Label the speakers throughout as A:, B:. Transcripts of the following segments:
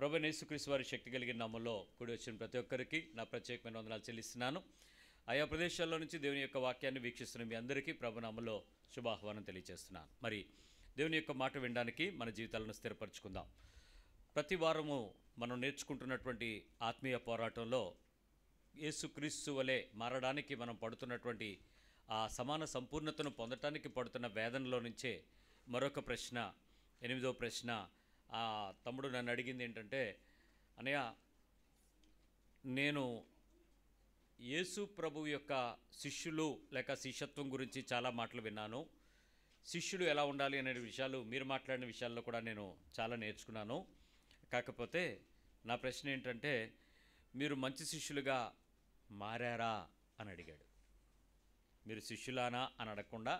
A: ప్రభు నేసుక్రీస్తు వారి శక్తి కలిగిన నామంలో కూడి వచ్చిన ప్రతి ఒక్కరికి నా ప్రత్యేకమైన వందనాలు చెల్లిస్తున్నాను ఆయా ప్రదేశాల్లో నుంచి దేవుని యొక్క వాక్యాన్ని వీక్షిస్తున్న మీ అందరికీ ప్రభునామంలో శుభాహ్వానం తెలియజేస్తున్నాను మరి దేవుని యొక్క మాట వినడానికి మన జీవితాలను స్థిరపరచుకుందాం ప్రతి వారము మనం నేర్చుకుంటున్నటువంటి ఆత్మీయ పోరాటంలో యేసుక్రీస్తు వలె మారడానికి మనం పడుతున్నటువంటి ఆ సమాన సంపూర్ణతను పొందటానికి పడుతున్న వేదనలో నుంచే మరొక ప్రశ్న ఎనిమిదో ప్రశ్న ఆ తమ్ముడు నన్ను అడిగింది ఏంటంటే అనయ్య నేను యేసు ప్రభు యొక్క శిష్యులు లేక శిష్యత్వం గురించి చాలా మాటలు విన్నాను శిష్యుడు ఎలా ఉండాలి అనే విషయాలు మీరు మాట్లాడిన విషయాల్లో కూడా నేను చాలా నేర్చుకున్నాను కాకపోతే నా ప్రశ్న ఏంటంటే మీరు మంచి శిష్యులుగా మారారా అని అడిగాడు మీరు శిష్యులానా అని అడగకుండా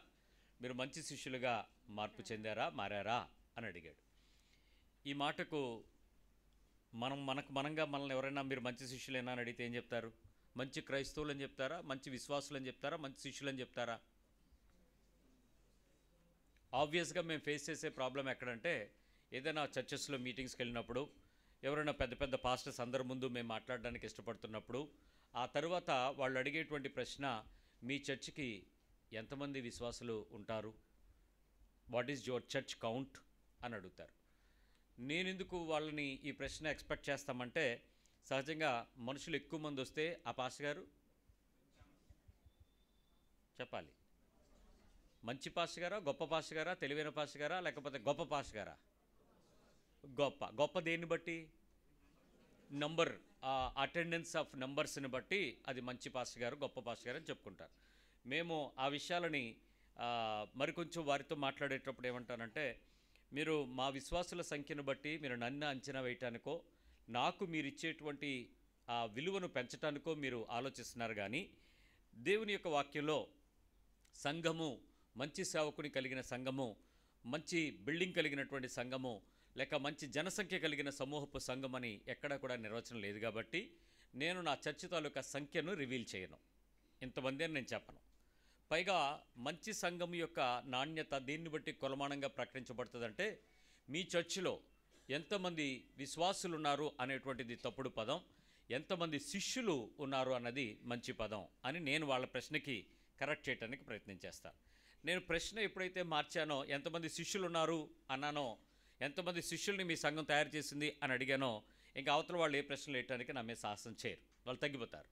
A: మీరు మంచి శిష్యులుగా మార్పు చెందారా మారారా అని అడిగాడు ఈ మాటకు మనం మనకు మనంగా మనల్ని ఎవరైనా మీరు మంచి శిష్యులైనా అని అడిగితే ఏం చెప్తారు మంచి క్రైస్తవులు అని చెప్తారా మంచి విశ్వాసులు అని చెప్తారా మంచి శిష్యులు అని చెప్తారా ఆబ్వియస్గా మేము ఫేస్ చేసే ప్రాబ్లం ఎక్కడంటే ఏదైనా చర్చెస్లో మీటింగ్స్కి వెళ్ళినప్పుడు ఎవరైనా పెద్ద పెద్ద పాస్టర్స్ అందరి ముందు మేము మాట్లాడడానికి ఇష్టపడుతున్నప్పుడు ఆ తర్వాత వాళ్ళు అడిగేటువంటి ప్రశ్న మీ చర్చ్కి ఎంతమంది విశ్వాసులు ఉంటారు what is your church count అని అడుగుతారు నేనెందుకు వాళ్ళని ఈ ప్రశ్న ఎక్స్పెక్ట్ చేస్తామంటే సహజంగా మనుషులు ఎక్కువ మంది వస్తే ఆ పాస్టర్ గారు చెప్పాలి మంచి పాస్టర్ గారా గొప్ప పాస్టర్ గారా తెలివైన పాస్టర్ గారా లేకపోతే గొప్ప పాస్టర్ గారా గొప్ప గొప్ప దేన్ని బట్టి నంబర్ అటెండెన్స్ ఆఫ్ నంబర్స్ని బట్టి అది మంచి పాస్టర్ గారు గొప్ప పాస్టర్ గారు అని చెప్పుకుంటారు మేము ఆ విషయాలని మరికొంచెం వారితో మాట్లాడేటప్పుడు ఏమంటానంటే మీరు మా విశ్వాసుల సంఖ్యను బట్టి మీరు నన్ను అంచనా వేయటానికో నాకు మీరు ఇచ్చేటువంటి ఆ విలువను పెంచటానికో మీరు ఆలోచిస్తున్నారు కానీ దేవుని యొక్క వాక్యంలో సంఘము మంచి సేవకుని కలిగిన సంఘము మంచి బిల్డింగ్ కలిగినటువంటి సంఘము లేక మంచి జనసంఖ్య కలిగిన సమూహపు సంఘం అని ఎక్కడా కూడా నిర్వచనం లేదు కాబట్టి నేను నా చర్చ తాలూకా సంఖ్యను రివీల్ చేయను ఇంతమంది అని నేను చెప్పను పైగా మంచి సంఘం యొక్క నాణ్యత దీన్ని బట్టి కొలమానంగా ప్రకటించబడుతుందంటే మీ చర్చిలో ఎంతమంది విశ్వాసులు ఉన్నారు అనేటువంటిది తప్పుడు పదం ఎంతమంది శిష్యులు ఉన్నారు అన్నది మంచి పదం అని నేను వాళ్ళ ప్రశ్నకి కరెక్ట్ చేయడానికి ప్రయత్నం చేస్తాను నేను ప్రశ్న ఎప్పుడైతే మార్చానో ఎంతమంది శిష్యులు ఉన్నారు అన్నానో ఎంతమంది శిష్యుల్ని మీ సంఘం తయారు చేసింది అని అడిగానో ఇంకా అవతల వాళ్ళు ఏ ప్రశ్నలు వేయటానికి నమ్మే సాహసం చేయరు వాళ్ళు తగ్గిపోతారు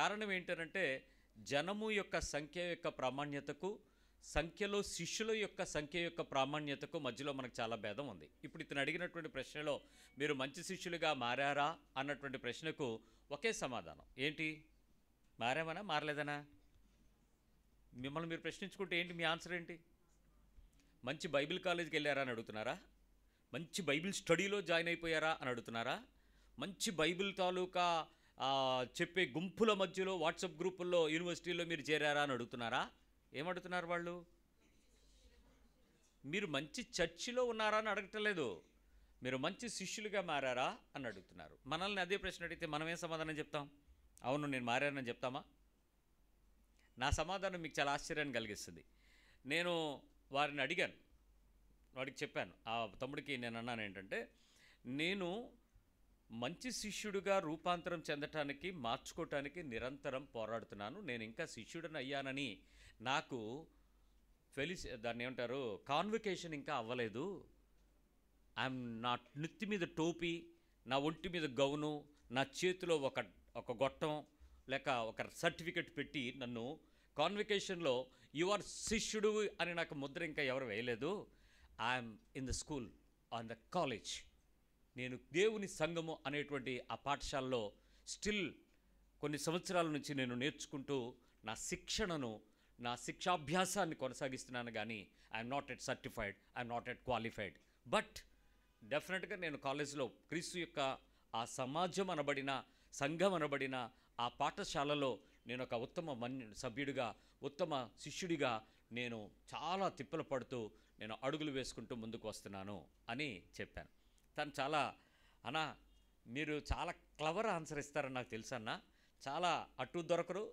A: కారణం ఏంటంటే జనము యొక్క సంఖ్య యొక్క ప్రామాణ్యతకు సంఖ్యలో శిష్యుల యొక్క సంఖ్య యొక్క ప్రామాణ్యతకు మధ్యలో మనకు చాలా భేదం ఉంది ఇప్పుడు ఇతను అడిగినటువంటి ప్రశ్నలో మీరు మంచి శిష్యులుగా మారారా అన్నటువంటి ప్రశ్నకు ఒకే సమాధానం ఏంటి మారామనా మారలేదనా మిమ్మల్ని మీరు ప్రశ్నించుకుంటే ఏంటి మీ ఆన్సర్ ఏంటి మంచి బైబిల్ కాలేజీకి వెళ్ళారా అని అడుగుతున్నారా మంచి బైబిల్ స్టడీలో జాయిన్ అయిపోయారా అని అడుగుతున్నారా మంచి బైబిల్ తాలూకా చెప్పే గుంపుల మధ్యలో వాట్సాప్ గ్రూపుల్లో యూనివర్సిటీలో మీరు చేరారా అని అడుగుతున్నారా ఏమడుగుతున్నారు వాళ్ళు మీరు మంచి చర్చిలో ఉన్నారా అని అడగటం లేదు మీరు మంచి శిష్యులుగా మారారా అని అడుగుతున్నారు మనల్ని అదే ప్రశ్న అడిగితే మనమేం సమాధానం చెప్తాం అవును నేను మారానని చెప్తామా నా సమాధానం మీకు చాలా ఆశ్చర్యాన్ని కలిగిస్తుంది నేను వారిని అడిగాను వాడికి చెప్పాను ఆ తమ్ముడికి నేను అన్నాను ఏంటంటే నేను మంచి శిష్యుడుగా రూపాంతరం చెందటానికి మార్చుకోవటానికి నిరంతరం పోరాడుతున్నాను నేను ఇంకా శిష్యుడిని అయ్యానని నాకు ఫెలిసి దాన్ని ఏమంటారు కాన్వికేషన్ ఇంకా అవ్వలేదు ఐఎమ్ నా నెత్తి మీద టోపీ నా ఒంటి మీద గౌను నా చేతిలో ఒక ఒక గొట్టం లేక ఒక సర్టిఫికెట్ పెట్టి నన్ను కాన్వికేషన్లో యు ఆర్ శిష్యుడు అని నాకు ముద్ర ఇంకా ఎవరు వేయలేదు I'm in the school on the college నేను దేవుని సంఘము అనేటువంటి ఆ పాఠశాలలో స్టిల్ కొన్ని సంవత్సరాల నుంచి నేను నేర్చుకుంటూ నా శిక్షణను నా శిక్షాభ్యాసాన్ని కొనసాగిస్తున్నాను కానీ I'm not at certified I'm not at qualified but డెఫినెట్గా నేను కాలేజీలో క్రీస్తు యొక్క ఆ సమాజం అనబడిన సంఘం అనబడిన ఆ పాఠశాలలో నేను ఒక ఉత్తమ మన్ సభ్యుడిగా ఉత్తమ శిష్యుడిగా నేను చాలా తిప్పలు పడుతూ నేను అడుగులు వేసుకుంటూ ముందుకు వస్తున్నాను అని చెప్పాను తను చాలా అన్నా మీరు చాలా క్లవర్ ఆన్సర్ ఇస్తారని నాకు తెలుసు అన్న చాలా అటు దొరకరు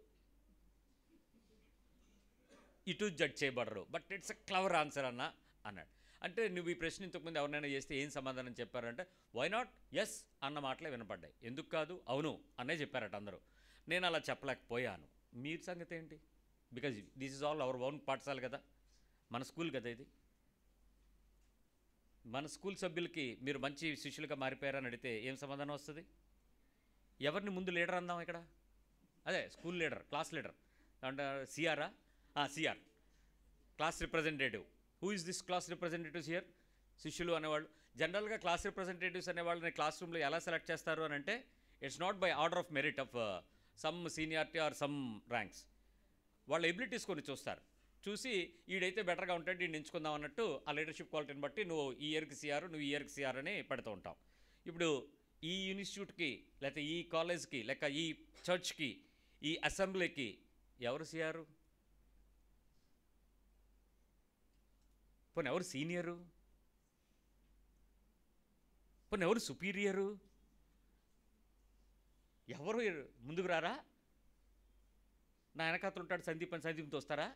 A: ఇటు జడ్జ్ చేయబడరు but it's a clever answer అన్న అన్నాడు అంటే నువ్వు ఈ ప్రశ్న ఇంతకుముందు ఎవరినైనా చేస్తే ఏం సమాధానం చెప్పారంటే వై నాట్ ఎస్ అన్న మాటలే వినపడ్డాయి ఎందుకు కాదు అవును అనే చెప్పారట అందరూ నేను అలా చెప్పలేకపోయాను మీరు సంగతి ఏంటి because this is all our own పాఠశాల కదా మన స్కూల్ కదా ఇది మన స్కూల్ సభ్యులకి మీరు మంచి శిష్యులుగా మారిపోయారని అడిగితే ఏం సమాధానం వస్తుంది ఎవరిని ముందు లీడర్ అందాం ఇక్కడ అదే స్కూల్ లీడర్ క్లాస్ లీడర్ అంటే సిఆరా CR class representative who is this class representatives here శిష్యులు అనేవాళ్ళు జనరల్గా క్లాస్ రిప్రజెంటేటివ్స్ అనేవాళ్ళని క్లాస్ రూమ్లో ఎలా సెలెక్ట్ చేస్తారు అని అంటే it's not by order of merit of some seniority or some ranks వాళ్ళ ఎబిలిటీస్ కొన్ని చూస్తారు చూసి వీడైతే బెటర్గా ఉంటాడు ఈయన ఎంచుకుందాం అన్నట్టు ఆ లీడర్షిప్ క్వాలిటీని బట్టి నువ్వు ఈ ఇయర్కి సిఆర్ నువ్వు ఈ ఇయర్కి సిఆర్ అని పెడుతూ ఉంటావు ఇప్పుడు ఈ ఇన్స్టిట్యూట్కి లేకపోతే ఈ కాలేజ్కి లేక ఈ చర్చ్కి ఈ అసెంబ్లీకి ఎవరు సిఆరు పోనీ ఎవరు సీనియరు పోనీ ఎవరు సుపీరియరు ఎవరు ముందుకు రారా నా వెనకాతలు ఉంటాడు సందీప్ అని సందీప్తో వస్తారా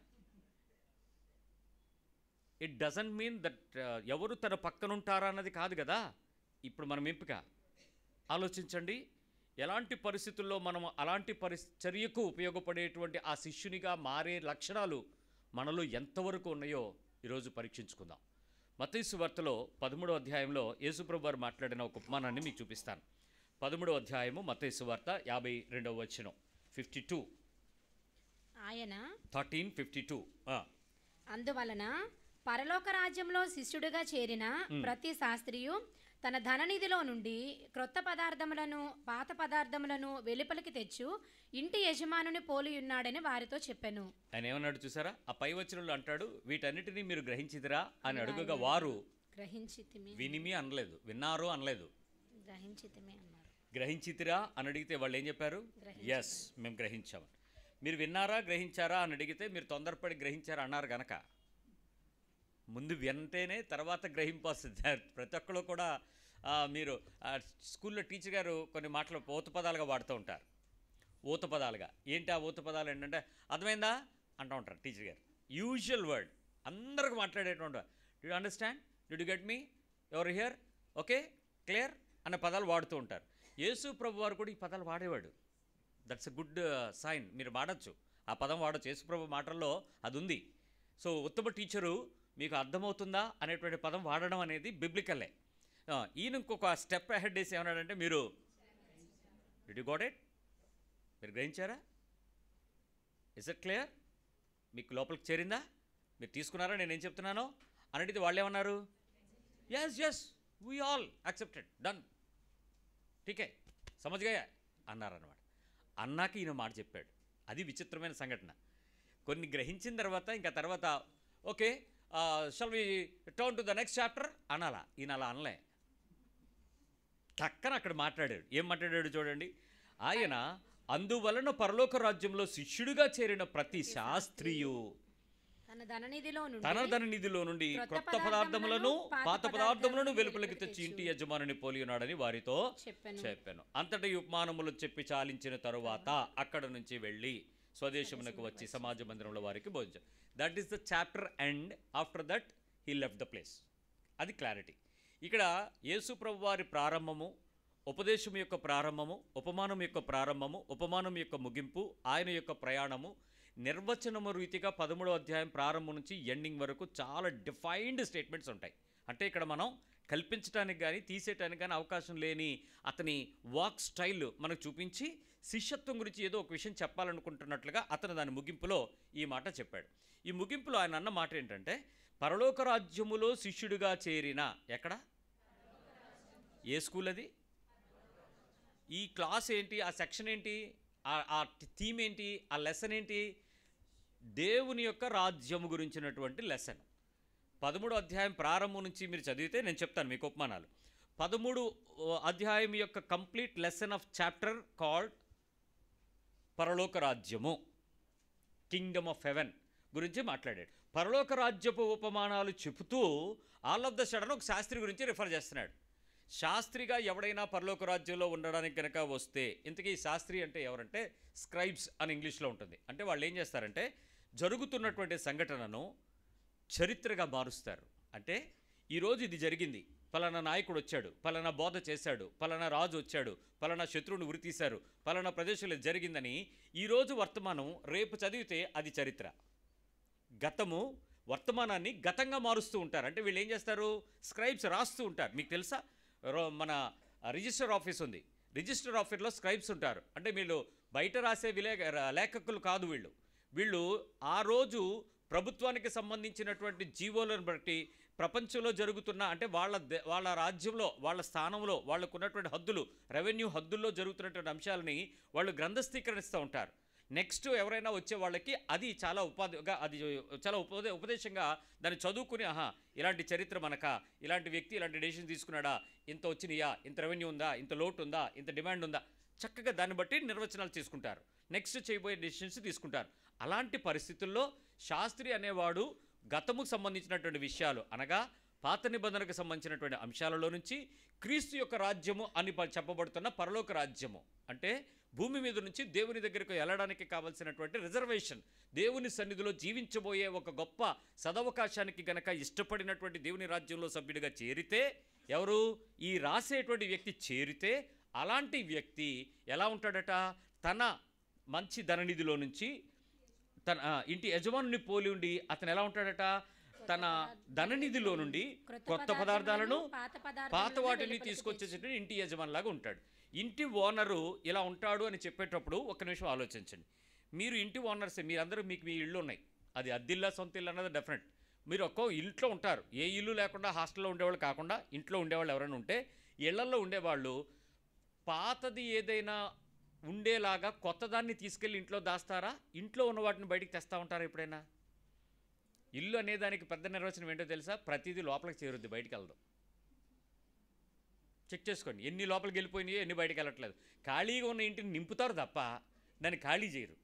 A: ఇట్ డజంట్ మీన్ దట్ ఎవరు తన పక్కనుంటారా అన్నది కాదు కదా ఇప్పుడు మనం ఎంపిక ఆలోచించండి ఎలాంటి పరిస్థితుల్లో మనం అలాంటి చర్యకు ఉపయోగపడేటువంటి ఆ శిష్యునిగా మారే లక్షణాలు మనలో ఎంతవరకు ఉన్నాయో ఈరోజు పరీక్షించుకుందాం మతీసు వార్తలో పదమూడో అధ్యాయంలో యేసుప్రభు వారు మాట్లాడిన ఒక ఉపమానాన్ని మీకు చూపిస్తాను పదమూడో అధ్యాయము మతేసు వార్త యాభై రెండవ వచనం ఫిఫ్టీ టూ ఆయన థర్టీన్ ఫిఫ్టీ టూ
B: అందువలన పరలోక రాజ్యంలో శిష్యుడిగా చేరిన ప్రతి శాస్త్రియు తన ధననిధిలో నుండి క్రొత్త పదార్థములను పాత పదార్థములను వెలుపలికి తెచ్చు ఇంటి యజమానుని పోలి ఉన్నాడని వారితో చెప్పాను
A: ఆయన ఏమన్నాడు చూసారా ఆ పై వచనంలో అంటాడు వీటన్నిటినీ మీరు గ్రహించిదిరా అని అడుగుగా వారు
B: గ్రహించి వినిమి
A: అనలేదు విన్నారు అనలేదు గ్రహించితిరా అని అడిగితే వాళ్ళు ఏం చెప్పారు ఎస్ మేము గ్రహించాము మీరు విన్నారా గ్రహించారా అని అడిగితే మీరు తొందరపడి గ్రహించారా అన్నారు గనక ముందు వింటేనే తర్వాత గ్రహింపాల్సింది ప్రతి ఒక్కరు కూడా మీరు స్కూల్లో టీచర్ గారు కొన్ని మాటలు ఊత పదాలుగా వాడుతూ ఉంటారు ఊత పదాలుగా ఏంటి ఆ ఊత పదాలు ఏంటంటే అర్థమైందా అంటూ ఉంటారు టీచర్ గారు యూజువల్ వర్డ్ అందరికి మాట్లాడేటువంటి do understand do get me ever here okay clear అనే పదాలు వాడుతూ ఉంటారు యేసు ప్రభు వారు కూడా ఈ పదాలు వాడేవాడు దట్స్ ఎ గుడ్ సైన్ మీరు వాడచ్చు ఆ పదం వాడచ్చు ప్రభు మాటల్లో అది ఉంది సో ఉత్తమ టీచరు మీకు అర్థమవుతుందా అనేటువంటి పదం వాడడం అనేది బిబ్లికలే ఈయన ఇంకొక స్టెప్ అహెడ్ వేసి ఏమన్నాడంటే మీరు డి యూ గోట్ ఇట్ మీరు గ్రహించారా ఇస్ ఇట్ క్లియర్ మీకు లోపలికి చేరిందా మీరు తీసుకున్నారా నేనేం చెప్తున్నానో అనేది వాళ్ళు ఏమన్నారు yes yes we all accepted done టీకే సమజ్గా అనమాట అన్నాక ఈయన మాట చెప్పాడు అది విచిత్రమైన సంఘటన కొన్ని గ్రహించిన తర్వాత ఇంకా తర్వాత okay shall we turn to the next chapter అనాలా ఈయన అలా అనలే టక్కన అక్కడ మాట్లాడాడు ఏం మాట్లాడాడు చూడండి ఆయన అందువలన పరలోక రాజ్యంలో శిష్యుడిగా చేరిన ప్రతి శాస్త్రియు
B: తన
A: నిధిలో నుండి క్రొత్త పదార్థములను పాత పదార్థములను వెలుపలికి తెచ్చి ఇంటి యజమానుని పోలియున్నాడని వారితో చెప్పాను అంతటి ఉపమానములు చెప్పి చాలించిన తరువాత అక్కడ నుంచి వెళ్ళి స్వదేశమునకు వచ్చి సమాజ మందిరంలో వారికి బోధించారు that is the chapter end after that he left the place అది క్లారిటీ ఇక్కడ ప్రభు వారి ప్రారంభము ఉపదేశం యొక్క ప్రారంభము ఉపమానం యొక్క ప్రారంభము ఉపమానం యొక్క ముగింపు ఆయన యొక్క ప్రయాణము నిర్వచనము రీతిగా పదమూడవ అధ్యాయం ప్రారంభం నుంచి ఎండింగ్ వరకు చాలా డిఫైన్డ్ స్టేట్మెంట్స్ ఉంటాయి అంటే ఇక్కడ మనం కల్పించడానికి కానీ తీసేయటానికి కానీ అవకాశం లేని అతని వాక్ స్టైల్ మనకు చూపించి శిష్యత్వం గురించి ఏదో ఒక విషయం చెప్పాలనుకుంటున్నట్లుగా అతను దాని ముగింపులో ఈ మాట చెప్పాడు ఈ ముగింపులో ఆయన అన్న మాట ఏంటంటే పరలోక రాజ్యములో శిష్యుడిగా చేరిన ఎక్కడ ఏ స్కూల్ అది ఈ క్లాస్ ఏంటి ఆ సెక్షన్ ఏంటి ఆ థీమ్ ఏంటి ఆ లెసన్ ఏంటి దేవుని యొక్క రాజ్యము గురించినటువంటి లెసన్ పదమూడు అధ్యాయం ప్రారంభం నుంచి మీరు చదివితే నేను చెప్తాను మీకు ఉపమానాలు పదమూడు అధ్యాయం యొక్క complete lesson of chapter called పరలోక రాజ్యము కింగ్డమ్ ఆఫ్ హెవెన్ గురించి మాట్లాడాడు పరలోక రాజ్యపు ఉపమానాలు చెబుతూ ఆల్ ఆఫ్ ద సడన్ ఒక శాస్త్రి గురించి రిఫర్ చేస్తున్నాడు శాస్త్రిగా ఎవడైనా పరలోక రాజ్యంలో ఉండడానికి కనుక వస్తే ఇంతకీ శాస్త్రి అంటే ఎవరంటే స్క్రైబ్స్ అని ఇంగ్లీష్లో ఉంటుంది అంటే వాళ్ళు ఏం చేస్తారంటే జరుగుతున్నటువంటి సంఘటనను చరిత్రగా మారుస్తారు అంటే ఈరోజు ఇది జరిగింది పలానా నాయకుడు వచ్చాడు పలానా బోధ చేశాడు పలానా రాజు వచ్చాడు పలానా శత్రువును ఉరితీశారు పలానా ప్రదేశంలో జరిగిందని ఈరోజు వర్తమానం రేపు చదివితే అది చరిత్ర గతము వర్తమానాన్ని గతంగా మారుస్తూ ఉంటారు అంటే వీళ్ళు ఏం చేస్తారు స్క్రైబ్స్ రాస్తూ ఉంటారు మీకు తెలుసా మన రిజిస్టర్ ఆఫీస్ ఉంది రిజిస్టర్ ఆఫీస్లో స్క్రైబ్స్ ఉంటారు అంటే వీళ్ళు బయట రాసే విలే లేఖకులు కాదు వీళ్ళు వీళ్ళు ఆ రోజు ప్రభుత్వానికి సంబంధించినటువంటి జీవోలను బట్టి ప్రపంచంలో జరుగుతున్న అంటే వాళ్ళ వాళ్ళ రాజ్యంలో వాళ్ళ స్థానంలో వాళ్ళకు ఉన్నటువంటి హద్దులు రెవెన్యూ హద్దుల్లో జరుగుతున్నటువంటి అంశాలని వాళ్ళు గ్రంథస్థీకరిస్తూ ఉంటారు నెక్స్ట్ ఎవరైనా వచ్చే వాళ్ళకి అది చాలా ఉపాధిగా అది చాలా ఉపదే ఉపదేశంగా దాన్ని చదువుకుని ఆహా ఇలాంటి చరిత్ర మనక ఇలాంటి వ్యక్తి ఇలాంటి డెసిషన్ తీసుకున్నాడా ఇంత వచ్చినాయా ఇంత రెవెన్యూ ఉందా ఇంత లోటు ఉందా ఇంత డిమాండ్ ఉందా చక్కగా దాన్ని బట్టి నిర్వచనాలు తీసుకుంటారు నెక్స్ట్ చేయబోయే డెసిషన్స్ తీసుకుంటారు అలాంటి పరిస్థితుల్లో శాస్త్రి అనేవాడు గతముకు సంబంధించినటువంటి విషయాలు అనగా పాత నిబంధనకు సంబంధించినటువంటి అంశాలలో నుంచి క్రీస్తు యొక్క రాజ్యము అని చెప్పబడుతున్న పరలోక రాజ్యము అంటే భూమి మీద నుంచి దేవుని దగ్గరకు వెళ్ళడానికి కావలసినటువంటి రిజర్వేషన్ దేవుని సన్నిధిలో జీవించబోయే ఒక గొప్ప సదవకాశానికి గనక ఇష్టపడినటువంటి దేవుని రాజ్యంలో సభ్యుడిగా చేరితే ఎవరు ఈ రాసేటువంటి వ్యక్తి చేరితే అలాంటి వ్యక్తి ఎలా ఉంటాడట తన మంచి ధననిధిలో నుంచి తన ఇంటి యజమానుని పోలి ఉండి అతను ఎలా ఉంటాడట తన ధననిధిలో నుండి కొత్త పదార్థాలను
B: పాత వాటిని
A: తీసుకొచ్చేసేటువంటి ఇంటి యజమానిలాగా ఉంటాడు ఇంటి ఓనరు ఇలా ఉంటాడు అని చెప్పేటప్పుడు ఒక నిమిషం ఆలోచించండి మీరు ఇంటి ఓనర్సే మీరందరూ మీకు మీ ఇళ్ళు ఉన్నాయి అది అద్దిల్లా సొంత ఇల్లు అన్నది డెఫినెట్ మీరు ఒక్కో ఇంట్లో ఉంటారు ఏ ఇల్లు లేకుండా హాస్టల్లో ఉండేవాళ్ళు కాకుండా ఇంట్లో ఉండేవాళ్ళు ఎవరైనా ఉంటే ఇళ్లల్లో ఉండేవాళ్ళు పాతది ఏదైనా ఉండేలాగా కొత్తదాన్ని తీసుకెళ్ళి ఇంట్లో దాస్తారా ఇంట్లో ఉన్న వాటిని బయటికి తెస్తూ ఉంటారా ఎప్పుడైనా ఇల్లు అనేదానికి పెద్ద నిర్వచనం ఏంటో తెలుసా ప్రతిదీ లోపలికి చేరుద్ది బయటికి వెళ్దాం చెక్ చేసుకోండి ఎన్ని లోపలికి వెళ్ళిపోయినాయో ఎన్ని బయటికి వెళ్ళట్లేదు ఖాళీగా ఉన్న ఇంటిని నింపుతారు తప్ప దాన్ని ఖాళీ చేయరు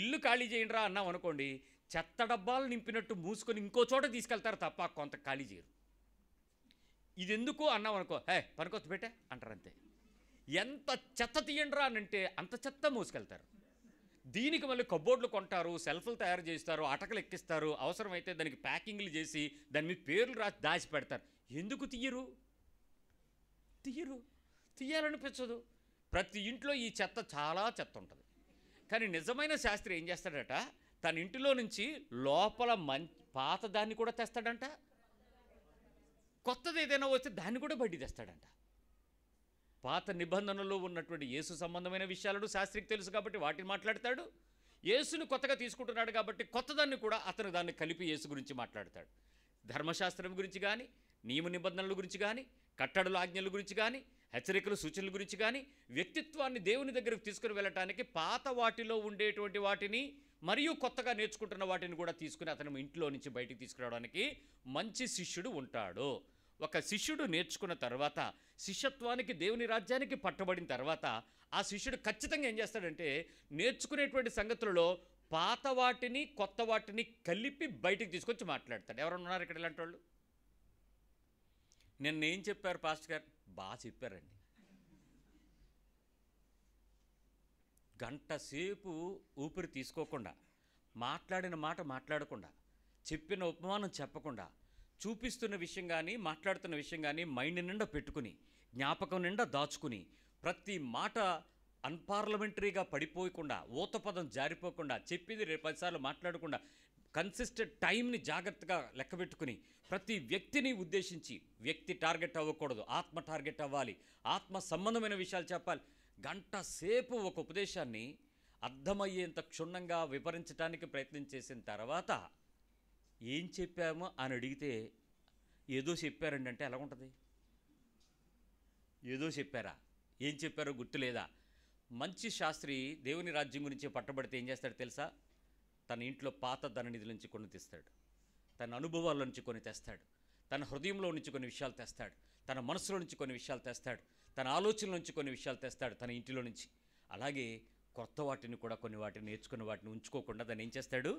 A: ఇల్లు ఖాళీ చేయండి రా అన్నాం అనుకోండి చెత్త డబ్బాలు నింపినట్టు మూసుకొని ఇంకో చోట తీసుకెళ్తారు తప్ప కొంత ఖాళీ చేయరు ఇది ఎందుకు అన్నాం అనుకో హే పనికొత్తు పెట్టే అంటారు అంతే ఎంత చెత్త తీయండిరా అంటే అంత చెత్త మోసుకెళ్తారు దీనికి మళ్ళీ కబోర్డ్లు కొంటారు సెల్ఫ్లు తయారు చేస్తారు అటకలు ఎక్కిస్తారు అవసరమైతే దానికి ప్యాకింగ్లు చేసి దాని మీద పేర్లు రాసి దాచి పెడతారు ఎందుకు తీయరు తీయరు తీయాలనిపించదు ప్రతి ఇంట్లో ఈ చెత్త చాలా చెత్త ఉంటుంది కానీ నిజమైన శాస్త్రి ఏం చేస్తాడట తన ఇంటిలో నుంచి లోపల మం పాత దాన్ని కూడా తెస్తాడంట కొత్తది ఏదైనా వస్తే దాన్ని కూడా బడ్డీ తెస్తాడంట పాత నిబంధనలో ఉన్నటువంటి యేసు సంబంధమైన విషయాలను శాస్త్రికి తెలుసు కాబట్టి వాటిని మాట్లాడతాడు యేసును కొత్తగా తీసుకుంటున్నాడు కాబట్టి కొత్తదాన్ని కూడా అతను దాన్ని కలిపి యేసు గురించి మాట్లాడతాడు ధర్మశాస్త్రం గురించి కానీ నియమ నిబంధనల గురించి కానీ కట్టడల ఆజ్ఞల గురించి కానీ హెచ్చరికలు సూచనల గురించి కానీ వ్యక్తిత్వాన్ని దేవుని దగ్గరకు తీసుకుని వెళ్ళటానికి పాత వాటిలో ఉండేటువంటి వాటిని మరియు కొత్తగా నేర్చుకుంటున్న వాటిని కూడా తీసుకుని అతను ఇంట్లో నుంచి బయటికి తీసుకురావడానికి మంచి శిష్యుడు ఉంటాడు ఒక శిష్యుడు నేర్చుకున్న తర్వాత శిష్యత్వానికి దేవుని రాజ్యానికి పట్టబడిన తర్వాత ఆ శిష్యుడు ఖచ్చితంగా ఏం చేస్తాడంటే నేర్చుకునేటువంటి సంగతులలో పాత వాటిని కొత్త వాటిని కలిపి బయటికి తీసుకొచ్చి మాట్లాడతాడు ఎవరైనా ఉన్నారు ఇక్కడ ఇలాంటి వాళ్ళు నిన్న ఏం చెప్పారు పాస్టర్ గారు బాగా చెప్పారండి గంటసేపు ఊపిరి తీసుకోకుండా మాట్లాడిన మాట మాట్లాడకుండా చెప్పిన ఉపమానం చెప్పకుండా చూపిస్తున్న విషయం కానీ మాట్లాడుతున్న విషయం కానీ మైండ్ నిండా పెట్టుకుని జ్ఞాపకం నిండా దాచుకుని ప్రతి మాట అన్పార్లమెంటరీగా పడిపోయకుండా ఊతపదం జారిపోకుండా చెప్పింది రేపు పదిసార్లు మాట్లాడకుండా కన్సిస్టెంట్ టైంని జాగ్రత్తగా పెట్టుకుని ప్రతి వ్యక్తిని ఉద్దేశించి వ్యక్తి టార్గెట్ అవ్వకూడదు ఆత్మ టార్గెట్ అవ్వాలి ఆత్మ సంబంధమైన విషయాలు చెప్పాలి గంట సేపు ఒక ఉపదేశాన్ని అర్థమయ్యేంత క్షుణ్ణంగా వివరించడానికి ప్రయత్నం చేసిన తర్వాత ఏం చెప్పాము అని అడిగితే ఏదో చెప్పారండి అంటే ఎలా ఉంటుంది ఏదో చెప్పారా ఏం చెప్పారో గుర్తులేదా మంచి శాస్త్రి దేవుని రాజ్యం గురించి పట్టబడితే ఏం చేస్తాడు తెలుసా తన ఇంట్లో పాత ధననిధుల నుంచి కొన్ని తెస్తాడు తన అనుభవాల నుంచి కొన్ని తెస్తాడు తన హృదయంలో నుంచి కొన్ని విషయాలు తెస్తాడు తన మనసులో నుంచి కొన్ని విషయాలు తెస్తాడు తన ఆలోచనల నుంచి కొన్ని విషయాలు తెస్తాడు తన ఇంటిలో నుంచి అలాగే కొత్త వాటిని కూడా కొన్ని వాటిని నేర్చుకున్న వాటిని ఉంచుకోకుండా దాన్ని ఏం చేస్తాడు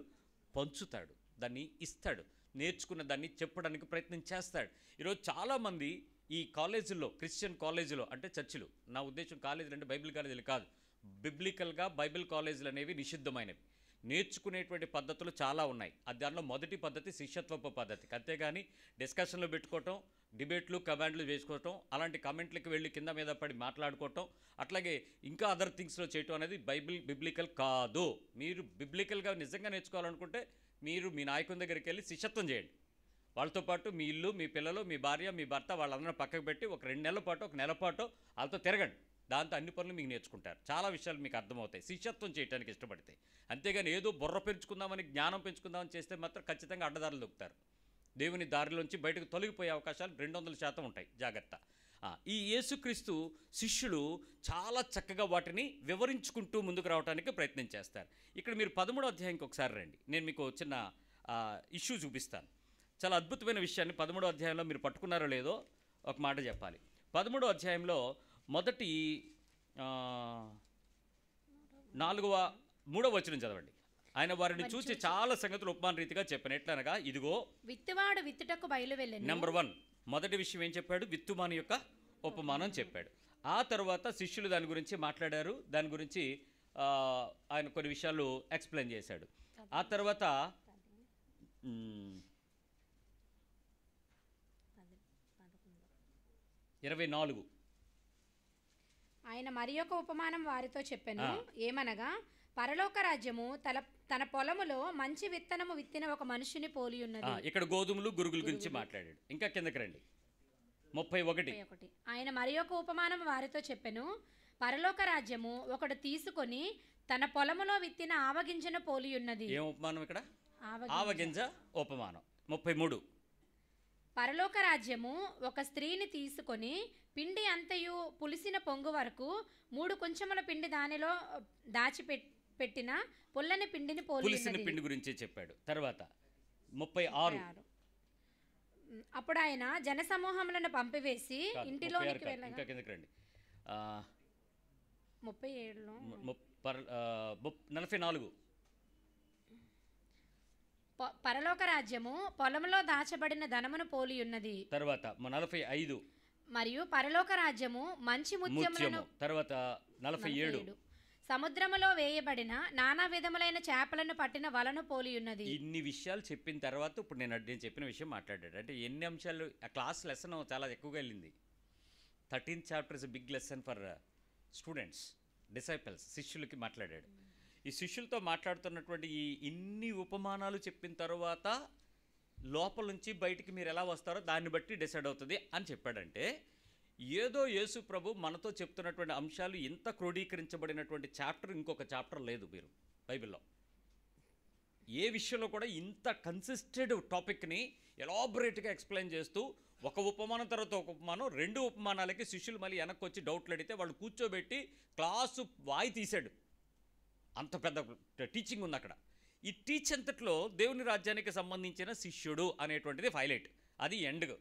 A: పంచుతాడు దాన్ని ఇస్తాడు నేర్చుకున్న దాన్ని చెప్పడానికి ప్రయత్నం చేస్తాడు ఈరోజు చాలామంది ఈ కాలేజీల్లో క్రిస్టియన్ కాలేజీలో అంటే చర్చిలు నా ఉద్దేశం కాలేజీలు అంటే బైబిల్ కాలేజీలు కాదు బిబ్లికల్గా బైబిల్ కాలేజీలు అనేవి నిషిద్ధమైనవి నేర్చుకునేటువంటి పద్ధతులు చాలా ఉన్నాయి అది దానిలో మొదటి పద్ధతి శిష్యత్వపు పద్ధతి అంతేగాని డిస్కషన్లు పెట్టుకోవటం డిబేట్లు కమాండ్లు వేసుకోవటం అలాంటి కమెంట్లకు వెళ్ళి కింద మీద పడి మాట్లాడుకోవటం అట్లాగే ఇంకా అదర్ థింగ్స్లో చేయటం అనేది బైబిల్ బిబ్లికల్ కాదు మీరు బిబ్లికల్గా నిజంగా నేర్చుకోవాలనుకుంటే మీరు మీ నాయకుని దగ్గరికి వెళ్ళి శిష్యత్వం చేయండి వాళ్ళతో పాటు మీ ఇల్లు మీ పిల్లలు మీ భార్య మీ భర్త వాళ్ళందరూ పక్కకు పెట్టి ఒక రెండు నెలల పాటు ఒక నెల పాటు వాళ్ళతో తిరగండి దాంతో అన్ని పనులు మీకు నేర్చుకుంటారు చాలా విషయాలు మీకు అర్థమవుతాయి శిష్యత్వం చేయడానికి ఇష్టపడితే అంతేగాని ఏదో బుర్ర పెంచుకుందామని జ్ఞానం పెంచుకుందామని చేస్తే మాత్రం ఖచ్చితంగా అడ్డదారులు దొక్కుతారు దేవుని దారిలోంచి బయటకు తొలగిపోయే అవకాశాలు రెండు వందల శాతం ఉంటాయి జాగ్రత్త ఈ యేసుక్రీస్తు శిష్యులు చాలా చక్కగా వాటిని వివరించుకుంటూ ముందుకు రావడానికి ప్రయత్నం చేస్తారు ఇక్కడ మీరు పదమూడో అధ్యాయంకి ఒకసారి రండి నేను మీకు చిన్న ఇష్యూ చూపిస్తాను చాలా అద్భుతమైన విషయాన్ని పదమూడో అధ్యాయంలో మీరు పట్టుకున్నారో లేదో ఒక మాట చెప్పాలి పదమూడో అధ్యాయంలో మొదటి నాలుగవ మూడవ వచనం చదవండి ఆయన వారిని చూసి చాలా సంగతులు ఉపమాన రీతిగా చెప్పిన ఎట్లనగా ఇదిగో
B: విత్తవాడు విత్తుటకు వెళ్ళి నెంబర్
A: వన్ మొదటి విషయం ఏం చెప్పాడు విత్తుమాను యొక్క ఉపమానం చెప్పాడు ఆ తర్వాత శిష్యులు దాని గురించి మాట్లాడారు దాని గురించి ఆయన కొన్ని విషయాలు ఎక్స్ప్లెయిన్ చేశాడు ఆ తర్వాత ఇరవై నాలుగు
B: ఆయన మరి ఉపమానం వారితో చెప్పాను ఏమనగా పరలోక రాజ్యము తల తన పొలములో మంచి విత్తనము విత్తిన ఒక మనిషిని పోలి ఉన్నది ఇక్కడ
A: గోధుమలు గురుగుల గురించి మాట్లాడాడు ఇంకా కిందకి రండి ముప్పై ఒకటి
B: ఆయన మరి ఒక ఉపమానం వారితో చెప్పెను పరలోక రాజ్యము ఒకడు తీసుకొని తన పొలములో విత్తిన ఆవగింజను పోలి ఉన్నది ఏం ఉపమానం ఇక్కడ ఆవగింజ
A: ఉపమానం ముప్పై మూడు
B: పరలోక రాజ్యము ఒక స్త్రీని తీసుకొని పిండి అంతయు పులిసిన పొంగు వరకు మూడు కొంచెముల పిండి దానిలో దాచిపెట్టి పెట్టిన పొల్లని పిండిని పోలిసిన పిండి
A: గురించి చెప్పాడు తర్వాత ముప్పై
B: అప్పుడు ఆయన సమూహములను పంపివేసి ఇంటిలో రండి ముప్పై ఏడులో నలభై నాలుగు పరలోక రాజ్యము పొలంలో దాచబడిన ధనమును పోలి ఉన్నది
A: తర్వాత నలభై ఐదు
B: మరియు పరలోక రాజ్యము మంచి ముత్యములను
A: తర్వాత నలభై ఏడు
B: సముద్రములో వేయబడిన నానా విధములైన చేపలను పట్టిన వలను ఉన్నది
A: ఇన్ని విషయాలు చెప్పిన తర్వాత ఇప్పుడు నేను నేను చెప్పిన విషయం మాట్లాడాడు అంటే ఎన్ని అంశాలు ఆ క్లాస్ లెసన్ చాలా ఎక్కువగా వెళ్ళింది thirteenth chapter is big lesson for uh, students disciples శిష్యులకి మాట్లాడాడు ఈ శిష్యులతో మాట్లాడుతున్నటువంటి ఈ ఇన్ని ఉపమానాలు చెప్పిన తర్వాత లోపల నుంచి బయటికి మీరు ఎలా వస్తారో దాన్ని బట్టి డిసైడ్ అవుతుంది అని చెప్పాడంటే ఏదో యేసు ప్రభు మనతో చెప్తున్నటువంటి అంశాలు ఇంత క్రోడీకరించబడినటువంటి చాప్టర్ ఇంకొక చాప్టర్ లేదు మీరు బైబిల్లో ఏ విషయంలో కూడా ఇంత కన్సిస్టెడ్ టాపిక్ని ఎలాబరేట్గా ఎక్స్ప్లెయిన్ చేస్తూ ఒక ఉపమానం తర్వాత ఒక ఉపమానం రెండు ఉపమానాలకి శిష్యులు మళ్ళీ వెనక్కి వచ్చి డౌట్లు అడిగితే వాళ్ళు కూర్చోబెట్టి క్లాసు వాయి తీశాడు అంత పెద్ద టీచింగ్ ఉంది అక్కడ ఈ టీచ్ అంతట్లో దేవుని రాజ్యానికి సంబంధించిన శిష్యుడు అనేటువంటిది హైలైట్ అది ఎండ్గా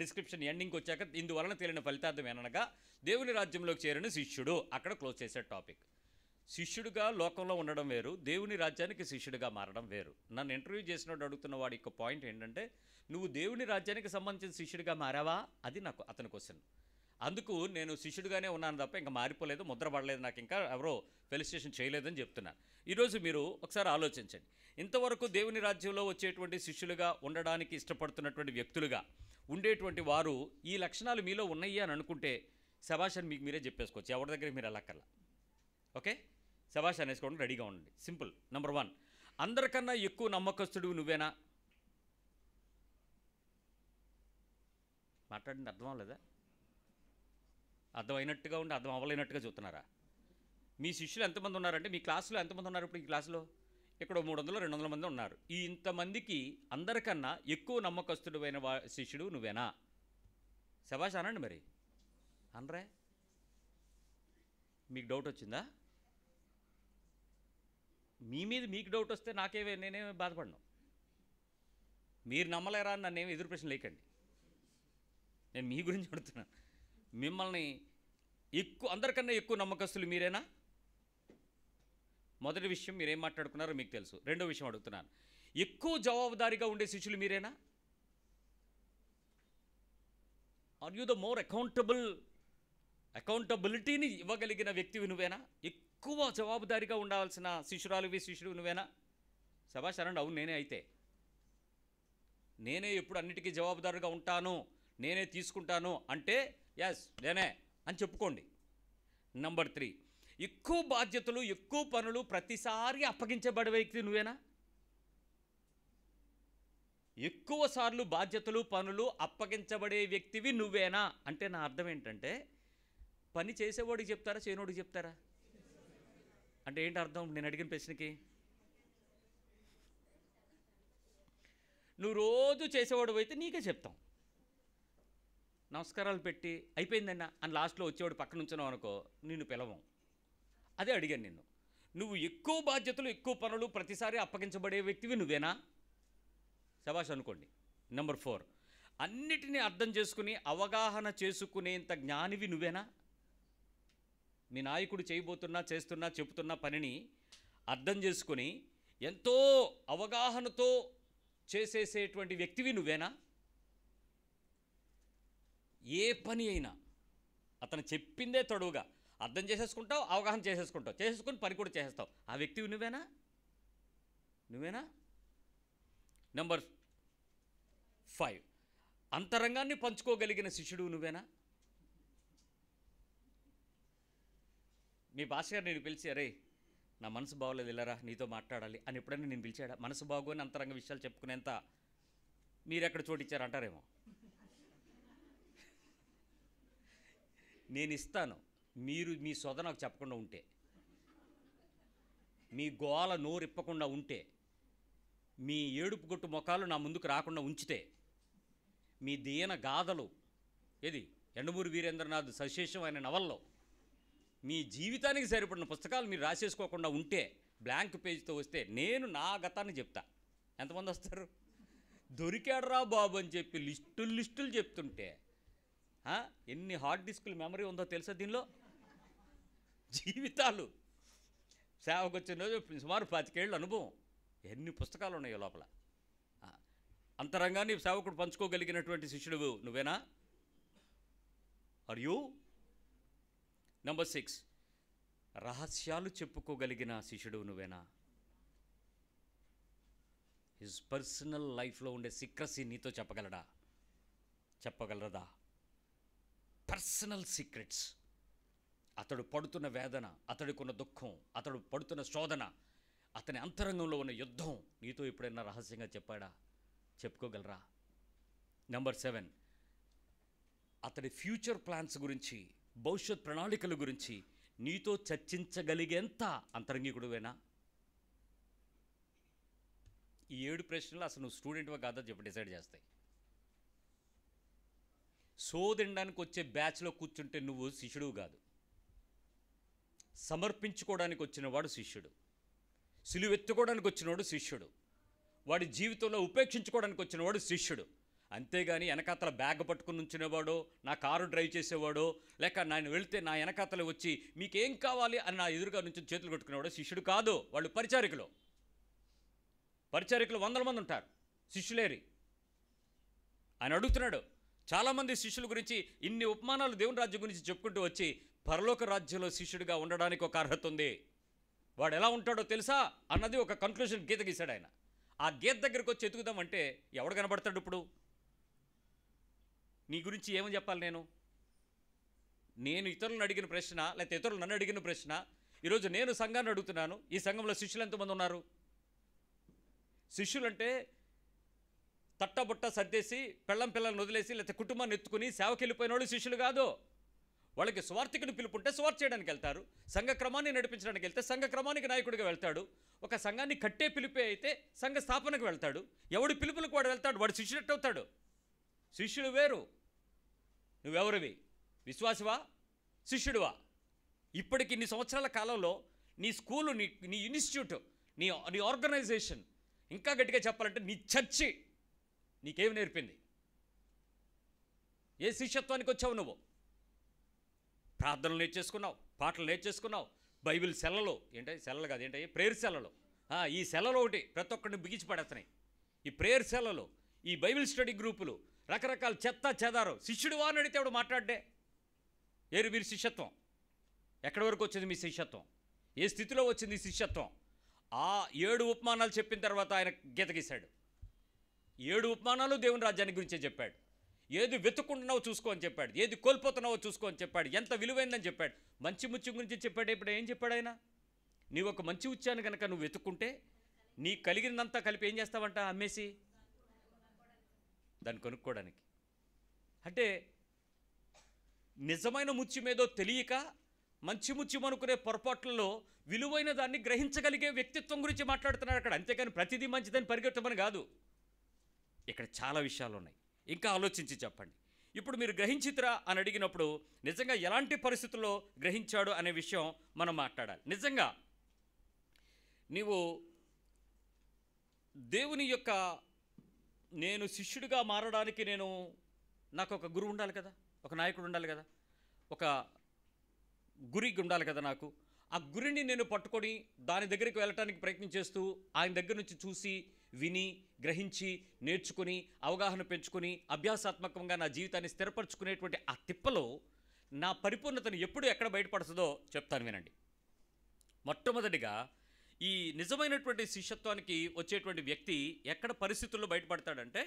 A: డిస్క్రిప్షన్ ఎండింగ్కి వచ్చాక ఇందువలన తేలిన ఫలితార్థం ఏనగా దేవుని రాజ్యంలోకి చేరిన శిష్యుడు అక్కడ క్లోజ్ చేసే టాపిక్ శిష్యుడిగా లోకంలో ఉండడం వేరు దేవుని రాజ్యానికి శిష్యుడిగా మారడం వేరు నన్ను ఇంటర్వ్యూ చేసినప్పుడు అడుగుతున్న వాడి యొక్క పాయింట్ ఏంటంటే నువ్వు దేవుని రాజ్యానికి సంబంధించిన శిష్యుడిగా మారావా అది నాకు అతని క్వశ్చన్ అందుకు నేను శిష్యుడిగానే ఉన్నాను తప్ప ఇంకా మారిపోలేదు ముద్రపడలేదు నాకు ఇంకా ఎవరో ఫెలిస్టేషన్ చేయలేదని చెప్తున్నాను ఈరోజు మీరు ఒకసారి ఆలోచించండి ఇంతవరకు దేవుని రాజ్యంలో వచ్చేటువంటి శిష్యులుగా ఉండడానికి ఇష్టపడుతున్నటువంటి వ్యక్తులుగా ఉండేటువంటి వారు ఈ లక్షణాలు మీలో ఉన్నాయి అని అనుకుంటే శభాషన్ మీకు మీరే చెప్పేసుకోవచ్చు ఎవరి దగ్గర మీరు వెళ్ళక్కర్లా ఓకే శభాష అనేసుకోవడం రెడీగా ఉండండి సింపుల్ నెంబర్ వన్ అందరికన్నా ఎక్కువ నమ్మకస్తుడు నువ్వేనా మాట్లాడింది అర్థం లేదా అర్థమైనట్టుగా ఉండి అర్థం అవ్వలేనట్టుగా చూస్తున్నారా మీ శిష్యులు ఎంతమంది ఉన్నారంటే మీ క్లాసులో ఎంతమంది ఉన్నారు ఇప్పుడు ఈ క్లాసులో ఇక్కడ మూడు వందలు రెండు వందల మంది ఉన్నారు ఈ ఇంతమందికి అందరికన్నా ఎక్కువ నమ్మకస్తుడైన వా శిష్యుడు నువ్వేనా శభాష్ అనండి మరి అనరే మీకు డౌట్ వచ్చిందా మీ మీద మీకు డౌట్ వస్తే నాకేవే నేనేమి బాధపడను మీరు నమ్మలేరా అని నన్ను ఏమి ఎదురు ప్రశ్న లేకండి నేను మీ గురించి అడుగుతున్నాను మిమ్మల్ని ఎక్కువ అందరికన్నా ఎక్కువ నమ్మకస్తులు మీరేనా మొదటి విషయం మీరేం మాట్లాడుకున్నారో మీకు తెలుసు రెండో విషయం అడుగుతున్నాను ఎక్కువ జవాబుదారీగా ఉండే శిష్యులు మీరేనా are you the more accountable అకౌంటబిలిటీని ఇవ్వగలిగిన వ్యక్తి నువ్వేనా ఎక్కువ జవాబుదారీగా ఉండాల్సిన శిష్యురాలువి శిష్యుడు నువ్వేనా శభాషరణ్ అవును నేనే అయితే నేనే ఎప్పుడు అన్నిటికీ జవాబుదారుగా ఉంటాను నేనే తీసుకుంటాను అంటే ఎస్ నేనే అని చెప్పుకోండి నంబర్ త్రీ ఎక్కువ బాధ్యతలు ఎక్కువ పనులు ప్రతిసారి అప్పగించబడే వ్యక్తి నువ్వేనా ఎక్కువ సార్లు బాధ్యతలు పనులు అప్పగించబడే వ్యక్తివి నువ్వేనా అంటే నా అర్థం ఏంటంటే పని చేసేవాడికి చెప్తారా చేయనోడికి చెప్తారా అంటే ఏంటి అర్థం నేను అడిగిన ప్రశ్నకి నువ్వు రోజు చేసేవాడు అయితే నీకే చెప్తాం నమస్కారాలు పెట్టి అయిపోయిందన్న అని లాస్ట్లో వచ్చేవాడు పక్కన ఉంచున్నావు అనుకో నిన్ను పిలవం అదే అడిగాను నిన్ను నువ్వు ఎక్కువ బాధ్యతలు ఎక్కువ పనులు ప్రతిసారి అప్పగించబడే వ్యక్తివి నువ్వేనా శభాష్ అనుకోండి నెంబర్ ఫోర్ అన్నిటినీ అర్థం చేసుకుని అవగాహన చేసుకునేంత జ్ఞానివి నువ్వేనా మీ నాయకుడు చేయబోతున్నా చేస్తున్నా చెబుతున్న పనిని అర్థం చేసుకుని ఎంతో అవగాహనతో చేసేసేటువంటి వ్యక్తివి నువ్వేనా ఏ పని అయినా అతను చెప్పిందే తొడువుగా అర్థం చేసేసుకుంటావు అవగాహన చేసేసుకుంటావు చేసేసుకుని పని కూడా చేసేస్తావు ఆ వ్యక్తివి నువ్వేనా నువ్వేనా నెంబర్ ఫైవ్ అంతరంగాన్ని పంచుకోగలిగిన శిష్యుడు నువ్వేనా మీ భాష గారు నేను పిలిచి అరే నా మనసు బాగోలేదు వెళ్ళరా నీతో మాట్లాడాలి అని ఎప్పుడైనా నేను పిలిచాడా మనసు బాగోని అంతరంగ విషయాలు చెప్పుకునేంత మీరు ఎక్కడ ఇచ్చారంటారేమో నేను ఇస్తాను మీరు మీ సొద నాకు చెప్పకుండా ఉంటే మీ గోల నోరిప్పకుండా ఉంటే మీ ఏడుపు గొట్టు ముఖాలు నా ముందుకు రాకుండా ఉంచితే మీ దీయన గాథలు ఏది ఎండమూరి వీరేంద్రనాథ్ సశేషం ఆయన నవల్లో మీ జీవితానికి సరిపడిన పుస్తకాలు మీరు రాసేసుకోకుండా ఉంటే బ్లాంక్ పేజీతో వస్తే నేను నా గతాన్ని చెప్తా ఎంతమంది వస్తారు దొరికాడరా బాబు అని చెప్పి లిస్టులు లిస్టులు చెప్తుంటే ఎన్ని హార్డ్ డిస్కులు మెమరీ ఉందో తెలుసా దీనిలో జీవితాలు సేవకు వచ్చిన రోజు సుమారు పాతికేళ్ళు అనుభవం ఎన్ని పుస్తకాలు ఉన్నాయో లోపల అంతరంగాన్ని సేవకుడు పంచుకోగలిగినటువంటి శిష్యుడు నువ్వేనా ఆర్ యూ నెంబర్ సిక్స్ రహస్యాలు చెప్పుకోగలిగిన శిష్యుడు నువ్వేనా హిజ్ పర్సనల్ లైఫ్లో ఉండే సిక్రసీ నీతో చెప్పగలడా చెప్పగలరదా పర్సనల్ సీక్రెట్స్ అతడు పడుతున్న వేదన అతడికున్న దుఃఖం అతడు పడుతున్న శోధన అతని అంతరంగంలో ఉన్న యుద్ధం నీతో ఎప్పుడైనా రహస్యంగా చెప్పాడా చెప్పుకోగలరా నెంబర్ సెవెన్ అతడి ఫ్యూచర్ ప్లాన్స్ గురించి భవిష్యత్ ప్రణాళికల గురించి నీతో చర్చించగలిగేంత అంతరంగికుడువేనా ఈ ఏడు ప్రశ్నలు అసలు నువ్వు స్టూడెంట్వా కాదా చెప్పి డిసైడ్ చేస్తాయి సో తినడానికి వచ్చే బ్యాచ్లో కూర్చుంటే నువ్వు శిష్యుడు కాదు సమర్పించుకోవడానికి వచ్చినవాడు శిష్యుడు సిలువెత్తుకోవడానికి వచ్చినవాడు శిష్యుడు వాడి జీవితంలో ఉపేక్షించుకోవడానికి వచ్చినవాడు శిష్యుడు అంతేగాని వెనకాతల బ్యాగ్ పట్టుకుని ఉంచినవాడో నా కారు డ్రైవ్ చేసేవాడో లేక నేను వెళితే నా వెనకాతలు వచ్చి మీకేం కావాలి అని నా ఎదురుగా నుంచి చేతులు పెట్టుకునేవాడు శిష్యుడు కాదు వాళ్ళు పరిచారికలు పరిచారికలు వందల మంది ఉంటారు శిష్యులేరి ఆయన అడుగుతున్నాడు చాలామంది శిష్యుల గురించి ఇన్ని ఉపమానాలు దేవుని రాజ్యం గురించి చెప్పుకుంటూ వచ్చి పరలోక రాజ్యంలో శిష్యుడిగా ఉండడానికి ఒక అర్హత ఉంది వాడు ఎలా ఉంటాడో తెలుసా అన్నది ఒక కన్క్లూషన్ గీత గీశాడు ఆయన ఆ గీత దగ్గరికి వచ్చి ఎతుకుదామంటే ఎవడు కనబడతాడు ఇప్పుడు నీ గురించి ఏమని చెప్పాలి నేను నేను ఇతరులను అడిగిన ప్రశ్న లేకపోతే ఇతరులు నన్ను అడిగిన ప్రశ్న ఈరోజు నేను సంఘాన్ని అడుగుతున్నాను ఈ సంఘంలో శిష్యులు ఎంతమంది ఉన్నారు శిష్యులంటే తట్టబుట్ట సర్దేసి పెళ్ళం పిల్లల్ని వదిలేసి లేకపోతే కుటుంబాన్ని ఎత్తుకుని సేవకి వెళ్ళిపోయిన వాళ్ళు శిష్యులు కాదు వాళ్ళకి స్వార్థికుని పిలుపుంటే స్వార్థ చేయడానికి వెళ్తారు సంఘ క్రమాన్ని నడిపించడానికి వెళ్తే సంఘ క్రమానికి నాయకుడిగా వెళ్తాడు ఒక సంఘాన్ని కట్టే పిలిపే అయితే సంఘ స్థాపనకు వెళ్తాడు ఎవడి పిలుపులకు వాడు వెళ్తాడు వాడు శిష్యుడట్టు అవుతాడు శిష్యుడు వేరు నువ్వెవరివి విశ్వాసివా శిష్యుడివా ఇప్పటికి ఇన్ని సంవత్సరాల కాలంలో నీ స్కూలు నీ నీ ఇన్స్టిట్యూట్ నీ నీ ఆర్గనైజేషన్ ఇంకా గట్టిగా చెప్పాలంటే నీ చర్చి నీకేమి నేర్పింది ఏ శిష్యత్వానికి వచ్చావు నువ్వు ప్రార్థనలు నేర్చేసుకున్నావు పాటలు నేర్చేసుకున్నావు బైబిల్ సెలలు ఏంటంటే సెల్లలు కాదు ఏంటంటే ప్రేయర్ సెలలు ఈ సెలలు ఒకటి ప్రతి ఒక్కరిని బిగించి పడేస్తున్నాయి ఈ ప్రేయర్ సెలలు ఈ బైబిల్ స్టడీ గ్రూపులు రకరకాల చెత్త చెదారు శిష్యుడు వారిని అడిగితే వాడు మాట్లాడే ఏరు వీరి శిష్యత్వం ఎక్కడి వరకు వచ్చింది మీ శిష్యత్వం ఏ స్థితిలో వచ్చింది శిష్యత్వం ఆ ఏడు ఉపమానాలు చెప్పిన తర్వాత ఆయన గీతగీశాడు ఏడు ఉపమానాలు దేవుని రాజ్యాన్ని గురించే చెప్పాడు ఏది వెతుక్కుంటున్నావో చూసుకో అని చెప్పాడు ఏది కోల్పోతున్నావో చూసుకో అని చెప్పాడు ఎంత విలువైందని చెప్పాడు మంచి ముత్యం గురించి చెప్పాడు ఇప్పుడు ఏం చెప్పాడు ఆయన నీవు ఒక మంచి ఉత్యాన్ని కనుక నువ్వు వెతుక్కుంటే నీ కలిగినంతా కలిపి ఏం చేస్తావంట అమ్మేసి దాన్ని కొనుక్కోవడానికి అంటే నిజమైన ముత్యం ఏదో తెలియక మంచి ముత్యం అనుకునే పొరపాట్లలో విలువైన దాన్ని గ్రహించగలిగే వ్యక్తిత్వం గురించి మాట్లాడుతున్నాడు అక్కడ అంతేకాని ప్రతిదీ మంచిదని పరిగెట్టమని కాదు ఇక్కడ చాలా విషయాలు ఉన్నాయి ఇంకా ఆలోచించి చెప్పండి ఇప్పుడు మీరు గ్రహించిద్దరా అని అడిగినప్పుడు నిజంగా ఎలాంటి పరిస్థితుల్లో గ్రహించాడు అనే విషయం మనం మాట్లాడాలి నిజంగా నీవు దేవుని యొక్క నేను శిష్యుడిగా మారడానికి నేను నాకు ఒక గురువు ఉండాలి కదా ఒక నాయకుడు ఉండాలి కదా ఒక గురి ఉండాలి కదా నాకు ఆ గురిని నేను పట్టుకొని దాని దగ్గరికి వెళ్ళటానికి ప్రయత్నం చేస్తూ ఆయన దగ్గర నుంచి చూసి విని గ్రహించి నేర్చుకుని అవగాహన పెంచుకొని అభ్యాసాత్మకంగా నా జీవితాన్ని స్థిరపరచుకునేటువంటి ఆ తిప్పలో నా పరిపూర్ణతను ఎప్పుడు ఎక్కడ బయటపడుతుందో చెప్తాను వినండి మొట్టమొదటిగా ఈ నిజమైనటువంటి శిష్యత్వానికి వచ్చేటువంటి వ్యక్తి ఎక్కడ పరిస్థితుల్లో బయటపడతాడంటే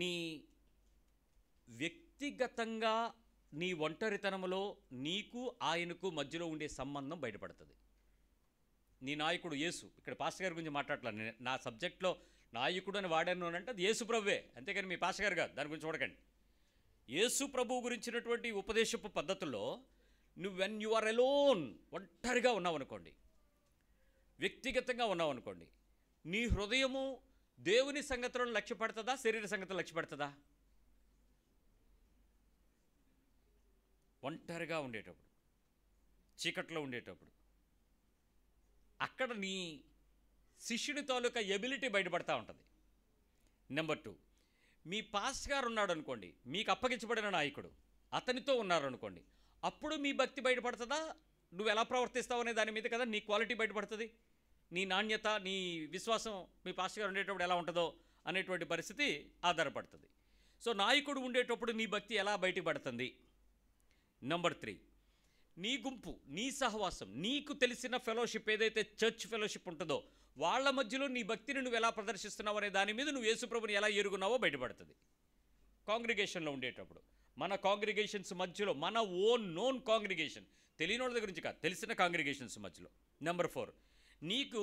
A: నీ వ్యక్తిగతంగా నీ ఒంటరితనంలో నీకు ఆయనకు మధ్యలో ఉండే సంబంధం బయటపడుతుంది నీ నాయకుడు యేసు ఇక్కడ పాస్టర్ గారి గురించి మాట్లాడాలి నా సబ్జెక్ట్లో నాయకుడు అని వాడాను అంటే అది యేసు ప్రభువే అంతేకాని మీ పాస్టర్ గారు కాదు దాని గురించి చూడకండి యేసు ప్రభు గురించినటువంటి ఉపదేశపు పద్ధతుల్లో నువ్వు వెన్ యు ఆర్ ఎలోన్ ఒంటరిగా ఉన్నావు అనుకోండి వ్యక్తిగతంగా ఉన్నావు అనుకోండి నీ హృదయము దేవుని సంగతులను లక్ష్యపెడుతుందా శరీర సంగతులు లక్ష్యపెడుతుందా ఒంటరిగా ఉండేటప్పుడు చీకట్లో ఉండేటప్పుడు అక్కడ నీ శిష్యుని తాలూకా ఎబిలిటీ బయటపడతా ఉంటుంది నెంబర్ టూ మీ పాస్ గారు ఉన్నాడు అనుకోండి మీకు అప్పగించబడిన నాయకుడు అతనితో ఉన్నారనుకోండి అప్పుడు మీ భక్తి బయటపడుతుందా నువ్వు ఎలా ప్రవర్తిస్తావు అనే దాని మీద కదా నీ క్వాలిటీ బయటపడుతుంది నీ నాణ్యత నీ విశ్వాసం మీ పాస్ గారు ఉండేటప్పుడు ఎలా ఉంటుందో అనేటువంటి పరిస్థితి ఆధారపడుతుంది సో నాయకుడు ఉండేటప్పుడు నీ భక్తి ఎలా బయటపడుతుంది నెంబర్ త్రీ నీ గుంపు నీ సహవాసం నీకు తెలిసిన ఫెలోషిప్ ఏదైతే చర్చ్ ఫెలోషిప్ ఉంటుందో వాళ్ళ మధ్యలో నీ భక్తిని నువ్వు ఎలా ప్రదర్శిస్తున్నావు అనే దాని మీద నువ్వు యేసుప్రభుని ఎలా ఎరుగున్నావో బయటపడుతుంది కాంగ్రిగేషన్లో ఉండేటప్పుడు మన కాంగ్రిగేషన్స్ మధ్యలో మన ఓన్ నోన్ కాంగ్రిగేషన్ తెలియని వాళ్ళ దగ్గర నుంచి కాదు తెలిసిన కాంగ్రిగేషన్స్ మధ్యలో నెంబర్ ఫోర్ నీకు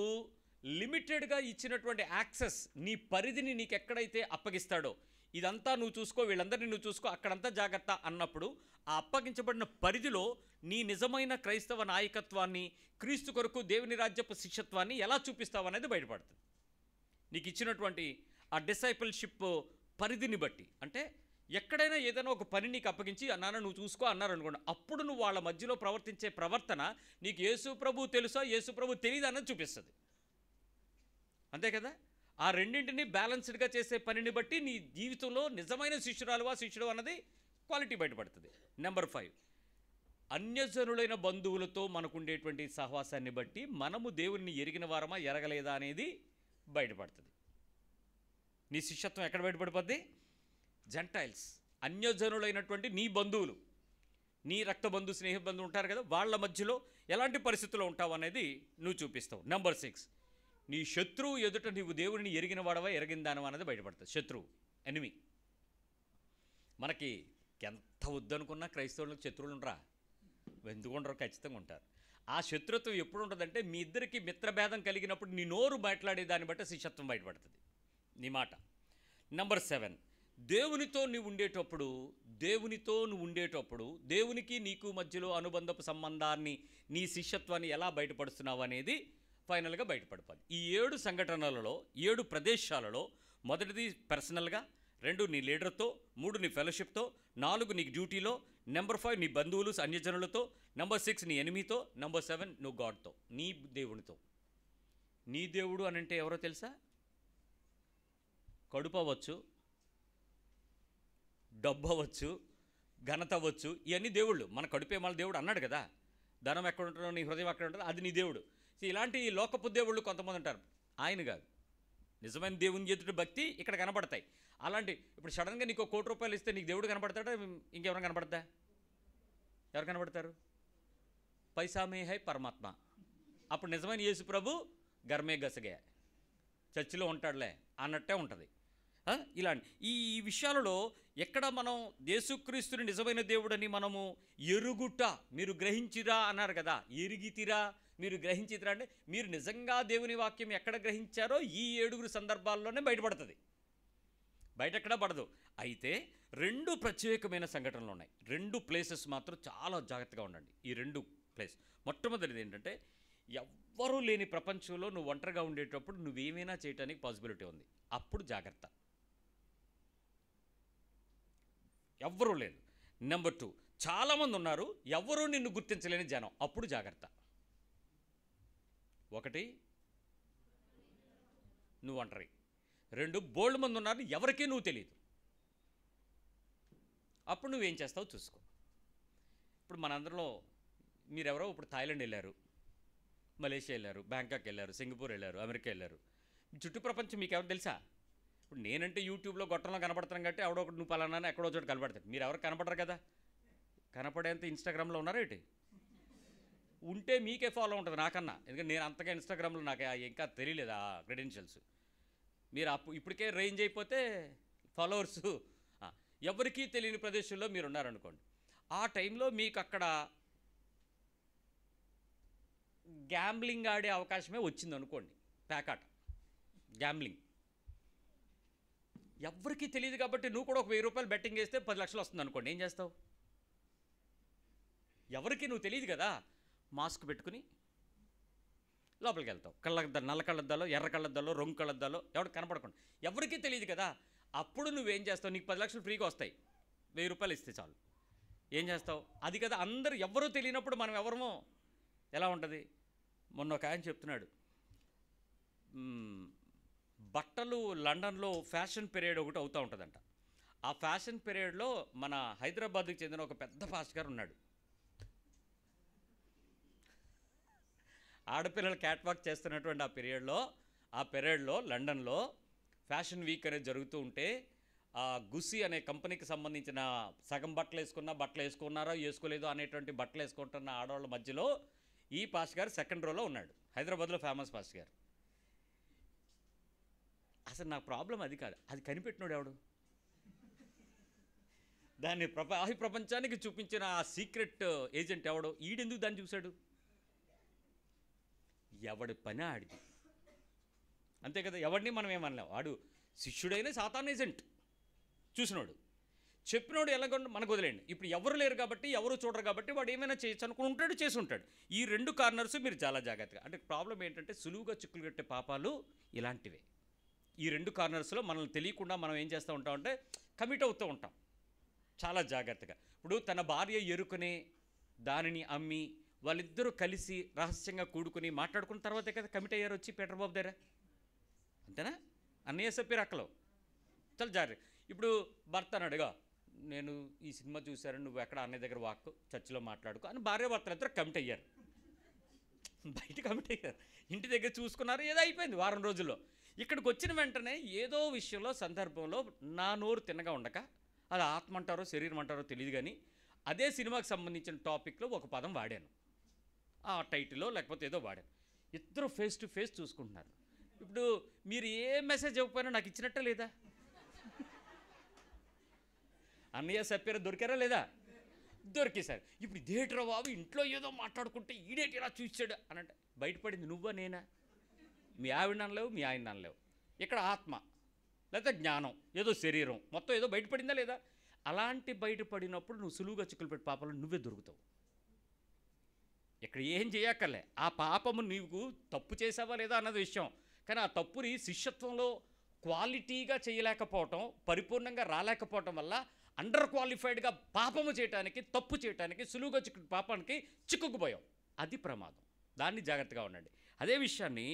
A: లిమిటెడ్గా ఇచ్చినటువంటి యాక్సెస్ నీ పరిధిని నీకు ఎక్కడైతే అప్పగిస్తాడో ఇదంతా నువ్వు చూసుకో వీళ్ళందరినీ నువ్వు చూసుకో అక్కడంతా జాగ్రత్త అన్నప్పుడు ఆ అప్పగించబడిన పరిధిలో నీ నిజమైన క్రైస్తవ నాయకత్వాన్ని క్రీస్తు కొరకు దేవుని రాజ్యపు శిక్షత్వాన్ని ఎలా చూపిస్తావు అనేది బయటపడుతుంది నీకు ఇచ్చినటువంటి ఆ డిసైపుల్షిప్ పరిధిని బట్టి అంటే ఎక్కడైనా ఏదైనా ఒక పని నీకు అప్పగించి నాన్న నువ్వు చూసుకో అన్నారు అనుకోండి అప్పుడు నువ్వు వాళ్ళ మధ్యలో ప్రవర్తించే ప్రవర్తన నీకు యేసు ప్రభు తెలుసా యేసు ప్రభు తెలియదు అన్నది చూపిస్తుంది అంతే కదా ఆ రెండింటిని బ్యాలెన్స్డ్గా చేసే పనిని బట్టి నీ జీవితంలో నిజమైన శిష్యురాలువా శిష్యుడు అన్నది క్వాలిటీ బయటపడుతుంది నెంబర్ ఫైవ్ అన్యజనులైన బంధువులతో మనకుండేటువంటి సహవాసాన్ని బట్టి మనము దేవుణ్ణి ఎరిగిన వారమా ఎరగలేదా అనేది బయటపడుతుంది నీ శిష్యత్వం ఎక్కడ బయటపడిపోద్ది జెంటైల్స్ అన్యజనులైనటువంటి నీ బంధువులు నీ రక్త బంధు స్నేహ బంధువులు ఉంటారు కదా వాళ్ళ మధ్యలో ఎలాంటి పరిస్థితుల్లో ఉంటావు అనేది నువ్వు చూపిస్తావు నెంబర్ సిక్స్ నీ శత్రువు ఎదుట నీవు దేవుడిని ఎరిగిన వాడవా ఎరిగిందానవా అనేది బయటపడుతుంది శత్రువు ఎనిమి మనకి ఎంత వద్దనుకున్నా క్రైస్తవులకు శత్రువులు ఉండరా ఎందుకు ఉండరు ఖచ్చితంగా ఉంటారు ఆ శత్రుత్వం ఎప్పుడు ఉంటుందంటే మీ ఇద్దరికి మిత్రభేదం కలిగినప్పుడు నీ నోరు మాట్లాడే దాన్ని బట్టి శిష్యత్వం బయటపడుతుంది నీ మాట నెంబర్ సెవెన్ దేవునితో నువ్వు ఉండేటప్పుడు దేవునితో నువ్వు ఉండేటప్పుడు దేవునికి నీకు మధ్యలో అనుబంధపు సంబంధాన్ని నీ శిష్యత్వాన్ని ఎలా బయటపడుస్తున్నావు అనేది ఫైనల్గా బయటపడిపోవాలి ఈ ఏడు సంఘటనలలో ఏడు ప్రదేశాలలో మొదటిది పర్సనల్గా రెండు నీ లీడర్తో మూడు నీ ఫెలోషిప్తో నాలుగు నీ డ్యూటీలో నెంబర్ ఫైవ్ నీ బంధువులు అన్యజనులతో నెంబర్ సిక్స్ నీ ఎనిమితో నెంబర్ సెవెన్ నువ్వు గాడ్తో నీ దేవునితో నీ దేవుడు అని అంటే ఎవరో తెలుసా కడుపు అవ్వచ్చు డబ్బు అవ్వచ్చు ఘనత అవ్వచ్చు ఇవన్నీ దేవుళ్ళు మన కడుపే మన దేవుడు అన్నాడు కదా ధనం ఎక్కడ ఉంటుందో నీ హృదయం ఎక్కడ ఉంటుందో అది నీ దేవుడు ఇలాంటి లోకపు దేవుళ్ళు కొంతమంది ఉంటారు ఆయన కాదు నిజమైన దేవుని చేతుడి భక్తి ఇక్కడ కనబడతాయి అలాంటి ఇప్పుడు సడన్గా నీకు కోటి రూపాయలు ఇస్తే నీకు దేవుడు కనబడతాడా ఇంకెవరైనా కనబడతా ఎవరు కనబడతారు పైసామేహై హై పరమాత్మ అప్పుడు నిజమైన యేసు ప్రభు గర్మే గసగే చర్చిలో ఉంటాడులే అన్నట్టే ఉంటుంది ఇలాంటి ఈ విషయాలలో ఎక్కడ మనం యేసుక్రీస్తుని నిజమైన దేవుడని మనము ఎరుగుట మీరు గ్రహించిరా అన్నారు కదా ఎరిగితిరా మీరు గ్రహించిద్రండి మీరు నిజంగా దేవుని వాక్యం ఎక్కడ గ్రహించారో ఈ ఏడుగురు సందర్భాల్లోనే బయటపడుతుంది బయట ఎక్కడ పడదు అయితే రెండు ప్రత్యేకమైన సంఘటనలు ఉన్నాయి రెండు ప్లేసెస్ మాత్రం చాలా జాగ్రత్తగా ఉండండి ఈ రెండు ప్లేస్ మొట్టమొదటిది ఏంటంటే ఎవ్వరూ లేని ప్రపంచంలో నువ్వు ఒంటరిగా ఉండేటప్పుడు నువ్వేమైనా చేయడానికి పాసిబిలిటీ ఉంది అప్పుడు జాగ్రత్త ఎవ్వరూ లేదు నెంబర్ టూ చాలామంది ఉన్నారు ఎవ్వరూ నిన్ను గుర్తించలేని జనం అప్పుడు జాగ్రత్త ఒకటి నువ్వు ఒంటరి రెండు బోల్డ్ మంది ఉన్నారు ఎవరికీ నువ్వు తెలియదు అప్పుడు నువ్వేం చేస్తావు చూసుకో ఇప్పుడు మనందరిలో మీరెవరో ఇప్పుడు థాయిలాండ్ వెళ్ళారు మలేషియా వెళ్ళారు బ్యాంకాక్ వెళ్ళారు సింగపూర్ వెళ్ళారు అమెరికా వెళ్ళారు చుట్టూ ప్రపంచం మీకు ఎవరు తెలుసా ఇప్పుడు నేనంటే యూట్యూబ్లో గొట్టంలో కనబడతాను కాబట్టి ఎవడో ఒకటి నువ్వు పలానా ఎక్కడో చోటు కనబడతాడు మీరు ఎవరు కనపడరు కదా కనపడేంత ఇన్స్టాగ్రామ్లో ఉన్నారేటి ఉంటే మీకే ఫాలో ఉంటుంది నాకన్నా ఎందుకంటే నేను అంతగా ఇన్స్టాగ్రామ్లో నాకు ఇంకా తెలియలేదు ఆ క్రెడెన్షియల్స్ మీరు అప్పు ఇప్పటికే రేంజ్ అయిపోతే ఫాలోవర్స్ ఎవరికీ తెలియని ప్రదేశంలో మీరు ఉన్నారనుకోండి ఆ టైంలో మీకు అక్కడ గ్యాంబ్లింగ్ ఆడే అవకాశమే వచ్చింది అనుకోండి ప్యాకాట్ గ్యాంబ్లింగ్ ఎవరికీ తెలియదు కాబట్టి నువ్వు కూడా ఒక వెయ్యి రూపాయలు బెట్టింగ్ వేస్తే పది లక్షలు వస్తుంది అనుకోండి ఏం చేస్తావు ఎవరికి నువ్వు తెలియదు కదా మాస్క్ పెట్టుకుని లోపలికి వెళ్తావు కళ్ళద్దాలు నల్ల కళ్ళద్దాలో ఎర్ర కళ్ళద్దాలో రొంగు కళ్ళద్దాలో ఎవరికి కనపడకుండా ఎవరికీ తెలియదు కదా అప్పుడు నువ్వేం చేస్తావు నీకు పది లక్షలు ఫ్రీగా వస్తాయి వెయ్యి రూపాయలు ఇస్తే చాలు ఏం చేస్తావు అది కదా అందరు ఎవరో తెలియనప్పుడు మనం ఎవరమో ఎలా ఉంటుంది మొన్న ఒక ఆయన చెప్తున్నాడు బట్టలు లండన్లో ఫ్యాషన్ పీరియడ్ ఒకటి అవుతూ ఉంటుందంట ఆ ఫ్యాషన్ పీరియడ్లో మన హైదరాబాద్కి చెందిన ఒక పెద్ద ఫాస్ట్ గారు ఉన్నాడు ఆడపిల్లలు క్యాట్వాక్ చేస్తున్నటువంటి ఆ పీరియడ్లో ఆ పీరియడ్లో లండన్లో ఫ్యాషన్ వీక్ అనేది జరుగుతూ ఉంటే ఆ గుసి అనే కంపెనీకి సంబంధించిన సగం బట్టలు వేసుకున్న బట్టలు వేసుకున్నారా వేసుకోలేదో అనేటువంటి బట్టలు వేసుకుంటున్న ఆడవాళ్ళ మధ్యలో ఈ పాస్ గారు సెకండ్ రోలో ఉన్నాడు హైదరాబాద్లో ఫేమస్ పాస్ గారు అసలు నాకు ప్రాబ్లం అది కాదు అది కనిపెట్టినాడు ఎవడు దాన్ని ప్రప ప్రపంచానికి చూపించిన ఆ సీక్రెట్ ఏజెంట్ ఎవడు ఈడెందుకు దాన్ని చూశాడు ఎవడి పని ఆడిది అంతే కదా ఎవడిని మనం ఏమనలేం వాడు శిష్యుడైన సాతాన్ ఏజెంట్ చూసినోడు చెప్పినోడు ఎలాగొండ మనకు వదిలేండి ఇప్పుడు ఎవరు లేరు కాబట్టి ఎవరు చూడరు కాబట్టి వాడు ఏమైనా చేయొచ్చు అనుకుని ఉంటాడు చేసి ఉంటాడు ఈ రెండు కార్నర్స్ మీరు చాలా జాగ్రత్తగా అంటే ప్రాబ్లం ఏంటంటే సులువుగా చిక్కులు కట్టే పాపాలు ఇలాంటివే ఈ రెండు కార్నర్స్లో మనల్ని తెలియకుండా మనం ఏం చేస్తూ ఉంటామంటే కమిట్ అవుతూ ఉంటాం చాలా జాగ్రత్తగా ఇప్పుడు తన భార్య ఎరుకునే దానిని అమ్మి వాళ్ళిద్దరూ కలిసి రహస్యంగా కూడుకుని మాట్లాడుకున్న తర్వాతే కదా కమిట్ అయ్యారు వచ్చి పీటర్బాబు దగ్గర అంతేనా అన్నయ్య చెప్పి రక్కలో చాలా జారి ఇప్పుడు భర్త అడుగా నేను ఈ సినిమా చూశాను నువ్వు ఎక్కడ అన్నయ్య దగ్గర వాక్కు చర్చిలో మాట్లాడుకో అని భార్య భర్తలు ఇద్దరు కమిట్ అయ్యారు బయట కమిట్ అయ్యారు ఇంటి దగ్గర చూసుకున్నారు ఏదో అయిపోయింది వారం రోజుల్లో ఇక్కడికి వచ్చిన వెంటనే ఏదో విషయంలో సందర్భంలో నా నోరు తిన్నగా ఉండక అది ఆత్మ అంటారో శరీరం అంటారో తెలియదు కానీ అదే సినిమాకి సంబంధించిన టాపిక్లో ఒక పదం వాడాను ఆ టైటిల్లో లేకపోతే ఏదో వాడే ఇద్దరు ఫేస్ టు ఫేస్ చూసుకుంటున్నారు ఇప్పుడు మీరు ఏ మెసేజ్ ఇవ్వకపోయినా నాకు ఇచ్చినట్టే లేదా అన్నయ్య సప్పారు దొరికారా లేదా దొరికేశారు ఇప్పుడు ఇదేట్రా బాబు ఇంట్లో ఏదో మాట్లాడుకుంటే ఈడేటి ఇలా చూసాడు అంటే బయటపడింది నువ్వా నేనా మీ ఆవిడ ననలేవు మీ ఆయన ననలేవు ఇక్కడ ఆత్మ లేకపోతే జ్ఞానం ఏదో శరీరం మొత్తం ఏదో బయటపడిందా లేదా అలాంటి బయటపడినప్పుడు నువ్వు సులువుగా చిక్కులు పెట్టి పాపలు నువ్వే దొరుకుతావు ఇక్కడ ఏం చేయక్కర్లే ఆ పాపము నీకు తప్పు చేసావా లేదా అన్నది విషయం కానీ ఆ తప్పుని శిష్యత్వంలో క్వాలిటీగా చేయలేకపోవటం పరిపూర్ణంగా రాలేకపోవటం వల్ల అండర్ క్వాలిఫైడ్గా పాపము చేయటానికి తప్పు చేయటానికి సులువుగా చిక్కు పాపానికి చిక్కుకుపోయాం అది ప్రమాదం దాన్ని జాగ్రత్తగా ఉండండి అదే విషయాన్ని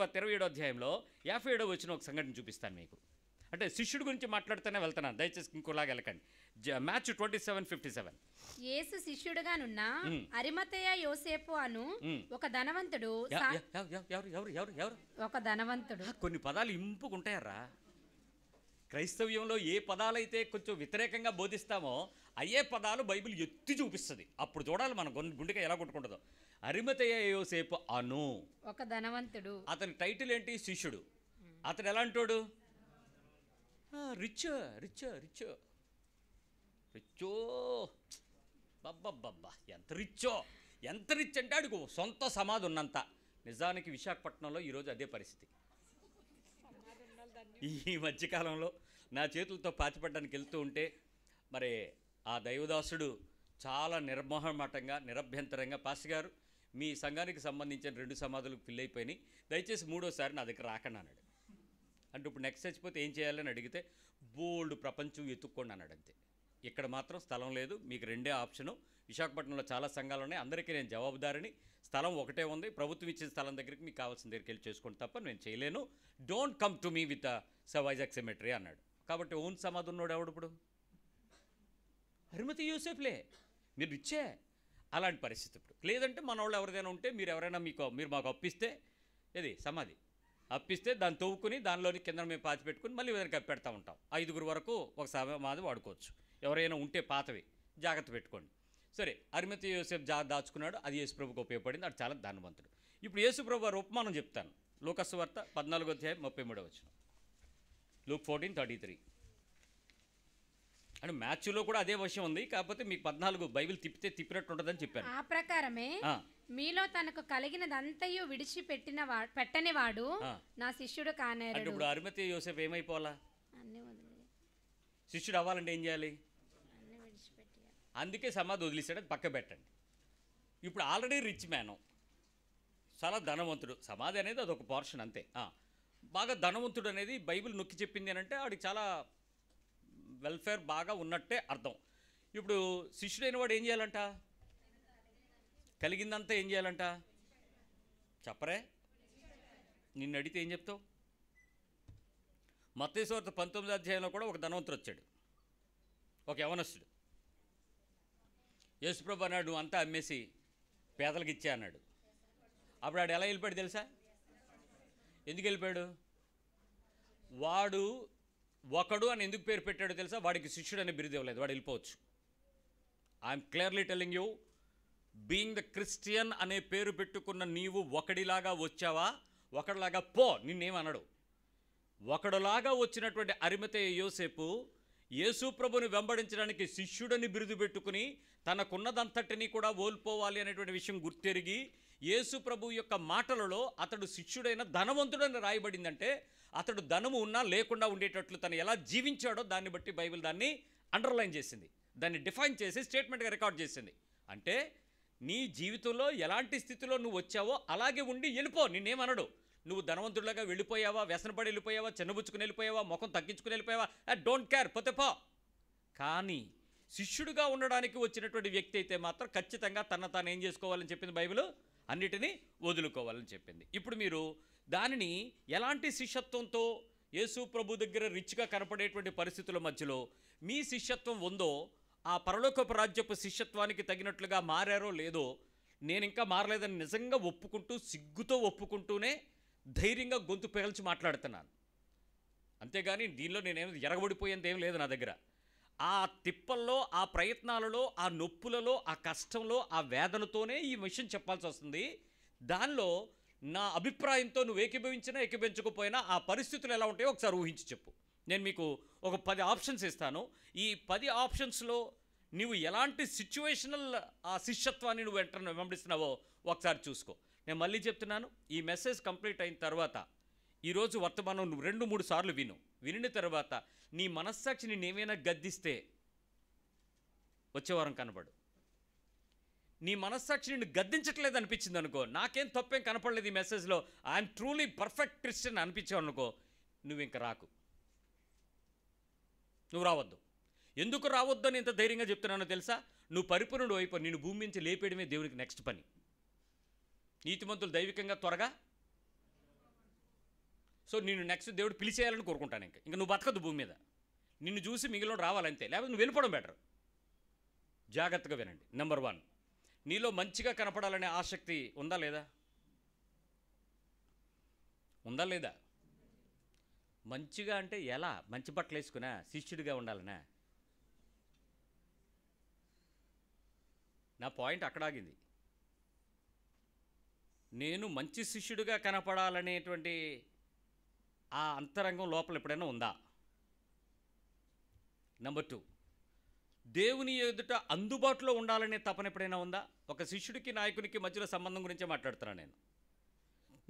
A: వారి ఇరవై ఏడో అధ్యాయంలో యాభై ఏడో వచ్చిన ఒక సంఘటన చూపిస్తాను మీకు అంటే శిష్యుడి గురించి మాట్లాడుతూనే వెళ్తున్నాను దయచేసి ఇంకోలాగా వెళ్ళకండి Matthew twenty seven fifty seven
B: యేసు శిష్యుడుగానున్న అరిమతయ యోసేపు అను ఒక ధనవంతుడు
A: ఎవరు ఎవరు ఎవరు
B: ఒక ధనవంతుడు
A: కొన్ని పదాలు ఇంపుకుంటాయారా క్రైస్తవ్యంలో ఏ పదాలైతే కొంచెం వ్యతిరేకంగా బోధిస్తామో అయ్యే పదాలు బైబిల్ ఎత్తి చూపిస్తుంది అప్పుడు చూడాలి మనం కొన్ని గుండెగా ఎలా కొట్టుకుంటుందో యోసేపు అను
B: ఒక ధనవంతుడు
A: అతని టైటిల్ ఏంటి శిష్యుడు అతడు ఎలాంటోడు రిచ్ రిచ్ రిచ్ రిచ్చో బబ్బబ్బబ్బా ఎంత రిచ్చో ఎంత రిచ్ అంటే ఆడికి సొంత సమాధి ఉన్నంత నిజానికి విశాఖపట్నంలో ఈరోజు అదే పరిస్థితి ఈ మధ్యకాలంలో నా చేతులతో పాతిపడ్డానికి వెళ్తూ ఉంటే మరి ఆ దైవదాసుడు చాలా నిర్మోహమటంగా నిరభ్యంతరంగా పాస్ గారు మీ సంఘానికి సంబంధించిన రెండు సమాధులకు ఫిల్ అయిపోయినాయి దయచేసి మూడోసారి నా దగ్గర రాకండి అన్నాడు అంటే ఇప్పుడు నెక్స్ట్ చచ్చిపోతే ఏం చేయాలని అడిగితే బోల్డ్ ప్రపంచం ఎత్తుక్కోండి అన్నాడు అంతే ఇక్కడ మాత్రం స్థలం లేదు మీకు రెండే ఆప్షను విశాఖపట్నంలో చాలా సంఘాలు ఉన్నాయి అందరికీ నేను జవాబుదారిని స్థలం ఒకటే ఉంది ప్రభుత్వం ఇచ్చిన స్థలం దగ్గరికి మీకు కావాల్సిన దగ్గరికి వెళ్ళి చేసుకోండి తప్ప నేను చేయలేను don't come to me with సవైజాక్ సెమెట్రీ అన్నాడు కాబట్టి ఓన్ సమాధి ఉన్నాడు ఇప్పుడు హరిమతి యూసెఫ్లే మీరు ఇచ్చే అలాంటి పరిస్థితి ఇప్పుడు లేదంటే మన వాళ్ళు ఎవరిదైనా ఉంటే మీరు ఎవరైనా మీకు మీరు మాకు అప్పిస్తే ఇది సమాధి అప్పిస్తే దాన్ని తవ్వుకుని దానిలోని కింద మేము పాతి పెట్టుకుని మళ్ళీ వెనక పెడతా ఉంటాం ఐదుగురు వరకు ఒక సమాధి వాడుకోవచ్చు ఎవరైనా ఉంటే పాతవి జాగ్రత్త పెట్టుకోండి సరే అరిమతి యోసేపు జా దాచుకున్నాడు అది ప్రభుకు ఉపయోగపడింది అది చాలా ధనవంతుడు ఇప్పుడు యేసుప్రభు వారి ఉపమానం చెప్తాను లోకస్ వార్త పద్నాలుగో అధ్యాయం ముప్పై మూడో వచ్చిన లూక్ ఫోర్టీన్ థర్టీ త్రీ అంటే మ్యాచ్లో కూడా అదే విషయం ఉంది కాకపోతే మీకు పద్నాలుగు బైబిల్ తిప్పితే తిప్పినట్టు ఉంటుందని చెప్పాను
B: ఆ ప్రకారమే మీలో తనకు కలిగినదంతయు విడిచిపెట్టిన పెట్టనివాడు నా శిష్యుడు కానేరడు ఇప్పుడు
A: అరుమతి యోసేపు ఏమైపోవాలా శిష్యుడు అవ్వాలంటే ఏం చేయాలి అందుకే సమాధి వదిలేసాడు అది పక్క పెట్టండి ఇప్పుడు ఆల్రెడీ రిచ్ మ్యాను చాలా ధనవంతుడు సమాధి అనేది అదొక పోర్షన్ అంతే బాగా ధనవంతుడు అనేది బైబిల్ నొక్కి చెప్పింది అని అంటే ఆడికి చాలా వెల్ఫేర్ బాగా ఉన్నట్టే అర్థం ఇప్పుడు శిష్యుడైన వాడు ఏం చేయాలంట కలిగిందంతా ఏం చేయాలంట చెప్పరే నిన్ను అడిగితే ఏం చెప్తావు మత్తేశ్వర్త పంతొమ్మిది అధ్యాయంలో కూడా ఒక ధనవంతుడు వచ్చాడు ఒక యవనస్తుడు యశుప్రభు అన్నాడు నువ్వు అంతా అమ్మేసి పేదలకు ఇచ్చా అన్నాడు అప్పుడు ఆడు ఎలా వెళ్ళిపోయాడు తెలుసా ఎందుకు వెళ్ళిపోయాడు వాడు ఒకడు అని ఎందుకు పేరు పెట్టాడో తెలుసా వాడికి శిష్యుడు అనే బిరుదు వాడు వెళ్ళిపోవచ్చు I'm clearly telling you being the Christian అనే పేరు పెట్టుకున్న నీవు ఒకడిలాగా వచ్చావా ఒకడిలాగా పో నిన్నేమనడు ఒకడులాగా వచ్చినటువంటి అరిమతయ్య యోసేపు యేసు ప్రభుని వెంబడించడానికి శిష్యుడని బిరుదు పెట్టుకుని తనకున్నదంతటినీ కూడా ఓల్పోవాలి అనేటువంటి విషయం గుర్తెరిగి యేసు ప్రభు యొక్క మాటలలో అతడు శిష్యుడైన ధనవంతుడని రాయబడిందంటే అతడు ధనము ఉన్నా లేకుండా ఉండేటట్లు తను ఎలా జీవించాడో దాన్ని బట్టి బైబిల్ దాన్ని అండర్లైన్ చేసింది దాన్ని డిఫైన్ చేసి స్టేట్మెంట్గా రికార్డ్ చేసింది అంటే నీ జీవితంలో ఎలాంటి స్థితిలో నువ్వు వచ్చావో అలాగే ఉండి వెళ్ళిపో నిన్నేమనడు నువ్వు ధనవంతుడిలాగా వెళ్ళిపోయావా వ్యసనపడి వెళ్ళిపోయావా చిన్నబుచ్చుకుని వెళ్ళిపోయావా ముఖం తగ్గించుకుని వెళ్ళిపోయావా ఐ డోంట్ కేర్ పోతే పో కానీ శిష్యుడిగా ఉండడానికి వచ్చినటువంటి వ్యక్తి అయితే మాత్రం ఖచ్చితంగా తన తాను ఏం చేసుకోవాలని చెప్పింది బైబిల్ అన్నిటినీ వదులుకోవాలని చెప్పింది ఇప్పుడు మీరు దానిని ఎలాంటి శిష్యత్వంతో యేసు ప్రభు దగ్గర రిచ్గా కనపడేటువంటి పరిస్థితుల మధ్యలో మీ శిష్యత్వం ఉందో ఆ పరలోకపు రాజ్యపు శిష్యత్వానికి తగినట్లుగా మారారో లేదో నేను ఇంకా మారలేదని నిజంగా ఒప్పుకుంటూ సిగ్గుతో ఒప్పుకుంటూనే ధైర్యంగా గొంతు పేల్చి మాట్లాడుతున్నాను అంతేగాని దీనిలో నేనేమి ఎరగబడిపోయేంత ఏం లేదు నా దగ్గర ఆ తిప్పల్లో ఆ ప్రయత్నాలలో ఆ నొప్పులలో ఆ కష్టంలో ఆ వేదనతోనే ఈ విషయం చెప్పాల్సి వస్తుంది దానిలో నా అభిప్రాయంతో నువ్వు ఏకీభవించినా ఏకీభవించకపోయినా ఆ పరిస్థితులు ఎలా ఉంటాయో ఒకసారి ఊహించి చెప్పు నేను మీకు ఒక పది ఆప్షన్స్ ఇస్తాను ఈ పది ఆప్షన్స్లో నువ్వు ఎలాంటి సిచ్యువేషనల్ ఆ శిష్యత్వాన్ని నువ్వు వెంట వెంబడిస్తున్నావో ఒకసారి చూసుకో నేను మళ్ళీ చెప్తున్నాను ఈ మెసేజ్ కంప్లీట్ అయిన తర్వాత ఈరోజు వర్తమానం నువ్వు రెండు మూడు సార్లు విను వినిన తర్వాత నీ మనస్సాక్షి నేనేమైనా గద్దిస్తే వచ్చేవారం కనపడు నీ మనస్సాక్షి నిన్ను గద్దించట్లేదు అనిపించింది అనుకో నాకేం తప్పేం కనపడలేదు ఈ మెసేజ్లో ఐఎమ్ ట్రూలీ పర్ఫెక్ట్ క్రిస్టియన్ అనిపించావు అనుకో నువ్వు ఇంకా రాకు నువ్వు రావద్దు ఎందుకు రావద్దని ఎంత ధైర్యంగా చెప్తున్నానో తెలుసా నువ్వు పరిపూర్ణుడు అయిపో నేను భూమి నుంచి లేపేయడమే దేవునికి నెక్స్ట్ పని నీతిమంతులు దైవికంగా త్వరగా సో నేను నెక్స్ట్ దేవుడు పిలిచేయాలని కోరుకుంటాను ఇంకా ఇంకా నువ్వు బతకద్దు భూమి మీద నిన్ను చూసి మిగిలిన రావాలంతే లేకపోతే నువ్వు వెళ్ళిపోవడం బెటర్ జాగ్రత్తగా వినండి నెంబర్ వన్ నీలో మంచిగా కనపడాలనే ఆసక్తి ఉందా లేదా ఉందా లేదా మంచిగా అంటే ఎలా మంచి బట్టలు వేసుకున్నా శిష్యుడిగా ఉండాలనా నా పాయింట్ అక్కడాగింది నేను మంచి శిష్యుడిగా కనపడాలనేటువంటి ఆ అంతరంగం లోపల ఎప్పుడైనా ఉందా నెంబర్ టూ దేవుని ఎదుట అందుబాటులో ఉండాలనే తపన ఎప్పుడైనా ఉందా ఒక శిష్యుడికి నాయకునికి మధ్యలో సంబంధం గురించే మాట్లాడుతున్నాను నేను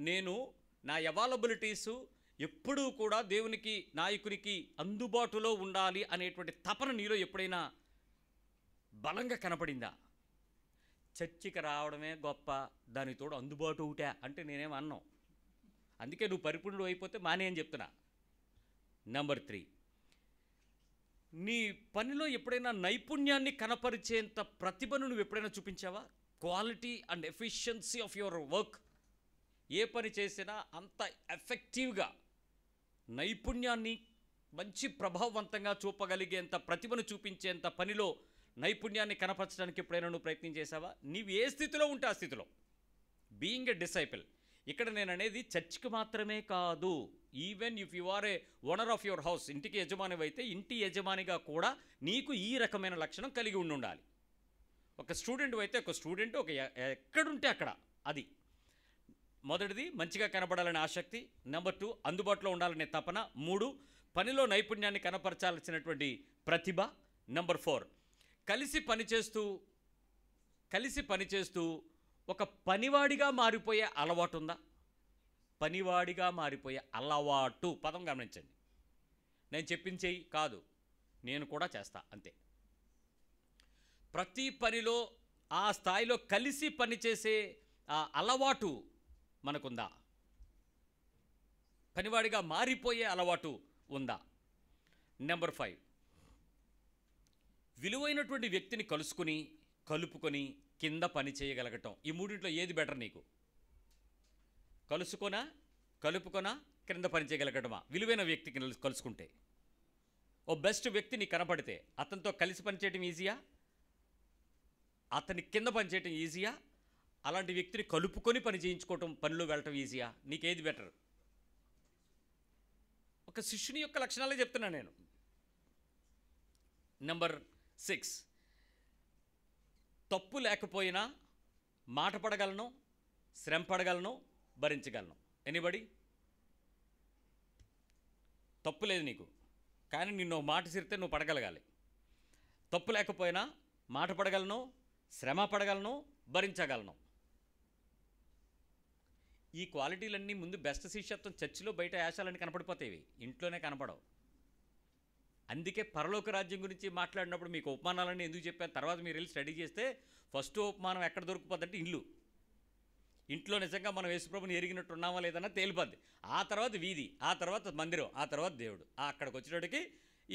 A: నేను నా అవైలబిలిటీసు ఎప్పుడూ కూడా దేవునికి నాయకునికి అందుబాటులో ఉండాలి అనేటువంటి తపన నీలో ఎప్పుడైనా బలంగా కనపడిందా చర్చికి రావడమే గొప్ప దానితోడు అందుబాటు ఒకటే అంటే నేనేం అన్నాం అందుకే నువ్వు పరిపూర్ణుడు అయిపోతే మానే అని చెప్తున్నా నెంబర్ త్రీ నీ పనిలో ఎప్పుడైనా నైపుణ్యాన్ని కనపరిచేంత ప్రతిభను నువ్వు ఎప్పుడైనా చూపించావా quality and efficiency of your work ఏ పని చేసినా అంత ఎఫెక్టివ్గా నైపుణ్యాన్ని మంచి ప్రభావవంతంగా చూపగలిగేంత ప్రతిభను చూపించేంత పనిలో నైపుణ్యాన్ని కనపరచడానికి ఎప్పుడైనా నువ్వు ప్రయత్నం చేసావా నీవు ఏ స్థితిలో ఉంటే ఆ స్థితిలో బీయింగ్ ఎ డిసైపుల్ ఇక్కడ నేను అనేది చర్చికి మాత్రమే కాదు even if you are a owner of your house ఇంటికి యజమాని అయితే ఇంటి యజమానిగా కూడా నీకు ఈ రకమైన లక్షణం కలిగి ఉండి ఉండాలి ఒక స్టూడెంట్ అయితే ఒక స్టూడెంట్ ఒక ఎక్కడుంటే అక్కడ అది మొదటిది మంచిగా కనబడాలనే ఆసక్తి నెంబర్ టూ అందుబాటులో ఉండాలనే తపన మూడు పనిలో నైపుణ్యాన్ని కనపరచాల్సినటువంటి ప్రతిభ నెంబర్ ఫోర్ కలిసి పనిచేస్తూ కలిసి పనిచేస్తూ ఒక పనివాడిగా మారిపోయే అలవాటు ఉందా పనివాడిగా మారిపోయే అలవాటు పదం గమనించండి నేను చెప్పించేయి కాదు నేను కూడా చేస్తా అంతే ప్రతి పనిలో ఆ స్థాయిలో కలిసి పనిచేసే ఆ అలవాటు మనకుందా పనివాడిగా మారిపోయే అలవాటు ఉందా నెంబర్ ఫైవ్ విలువైనటువంటి వ్యక్తిని కలుసుకుని కలుపుకొని కింద పని చేయగలగటం ఈ మూడింట్లో ఏది బెటర్ నీకు కలుసుకొనా కలుపుకొనా క్రింద పని చేయగలగటమా విలువైన వ్యక్తికి కలుసుకుంటే ఓ బెస్ట్ వ్యక్తి నీకు కనపడితే అతనితో కలిసి పనిచేయటం ఈజీయా అతని కింద పనిచేయటం ఈజీయా అలాంటి వ్యక్తిని కలుపుకొని పని చేయించుకోవటం పనిలో వెళ్ళటం ఈజీయా నీకేది బెటర్ ఒక శిష్యుని యొక్క లక్షణాలే చెప్తున్నా నేను నెంబర్ సిక్స్ తప్పు లేకపోయినా మాట పడగలను శ్రమ పడగలను భరించగలను ఎనీబడి తప్పు లేదు నీకు కానీ నిన్ను మాట చిరితే నువ్వు పడగలగాలి తప్పు లేకపోయినా మాట పడగలను శ్రమ పడగలను భరించగలను ఈ క్వాలిటీలన్నీ ముందు బెస్ట్ శిష్యత్వం చర్చిలో బయట యాశాలని కనపడిపోతాయి ఇంట్లోనే కనపడవు అందుకే పరలోక రాజ్యం గురించి మాట్లాడినప్పుడు మీకు ఉపమానాలన్నీ ఎందుకు చెప్పాను తర్వాత మీరు వెళ్ళి స్టడీ చేస్తే ఫస్ట్ ఉపమానం ఎక్కడ దొరికిపోద్దంటే ఇల్లు ఇంట్లో నిజంగా మనం యేసుప్రభుని ఎరిగినట్టు ఉన్నామా లేదన్నా తేలిపోద్ది ఆ తర్వాత వీధి ఆ తర్వాత మందిరం ఆ తర్వాత దేవుడు అక్కడికి వచ్చేటోడికి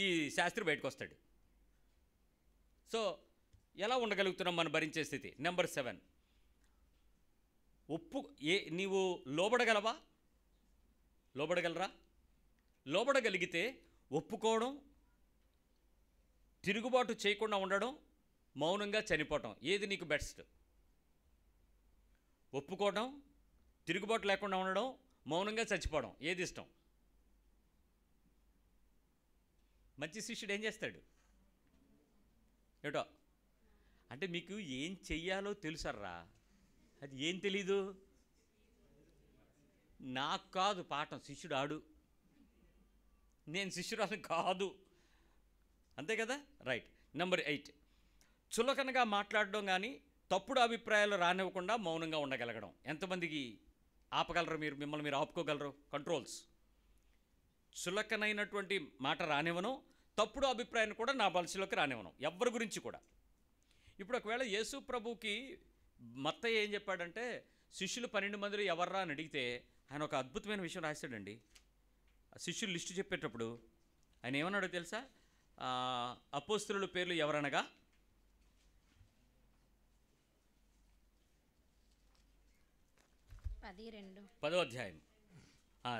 A: ఈ శాస్త్రి బయటకు వస్తాడు సో ఎలా ఉండగలుగుతున్నాం మనం భరించే స్థితి నెంబర్ సెవెన్ ఒప్పు ఏ నీవు లోబడగలవా లోబడగలరా లోబడగలిగితే ఒప్పుకోవడం తిరుగుబాటు చేయకుండా ఉండడం మౌనంగా చనిపోవటం ఏది నీకు బెస్ట్ ఒప్పుకోవడం తిరుగుబాటు లేకుండా ఉండడం మౌనంగా చచ్చిపోవడం ఏది ఇష్టం మంచి శిష్యుడు ఏం చేస్తాడు ఏటో అంటే మీకు ఏం చెయ్యాలో తెలుసర్రా అది ఏం తెలీదు నాకు కాదు పాఠం శిష్యుడు ఆడు నేను శిష్యురాలు కాదు అంతే కదా రైట్ నెంబర్ ఎయిట్ చులకనగా మాట్లాడడం కానీ తప్పుడు అభిప్రాయాలు రానివ్వకుండా మౌనంగా ఉండగలగడం ఎంతమందికి ఆపగలరు మీరు మిమ్మల్ని మీరు ఆపుకోగలరు కంట్రోల్స్ చులకనైనటువంటి మాట రానివ్వను తప్పుడు అభిప్రాయాన్ని కూడా నా బలసిలోకి రానివ్వను ఎవరి గురించి కూడా ఇప్పుడు ఒకవేళ యేసు ప్రభుకి మత్తయ్య ఏం చెప్పాడంటే శిష్యులు పన్నెండు మందిలో ఎవర్రా అని అడిగితే ఆయన ఒక అద్భుతమైన విషయం రాశాడండి శిష్యులు లిస్టు చెప్పేటప్పుడు ఆయన ఏమన్నాడు తెలుసా అపోస్తులు పేర్లు ఎవరనగా పదో అధ్యాయం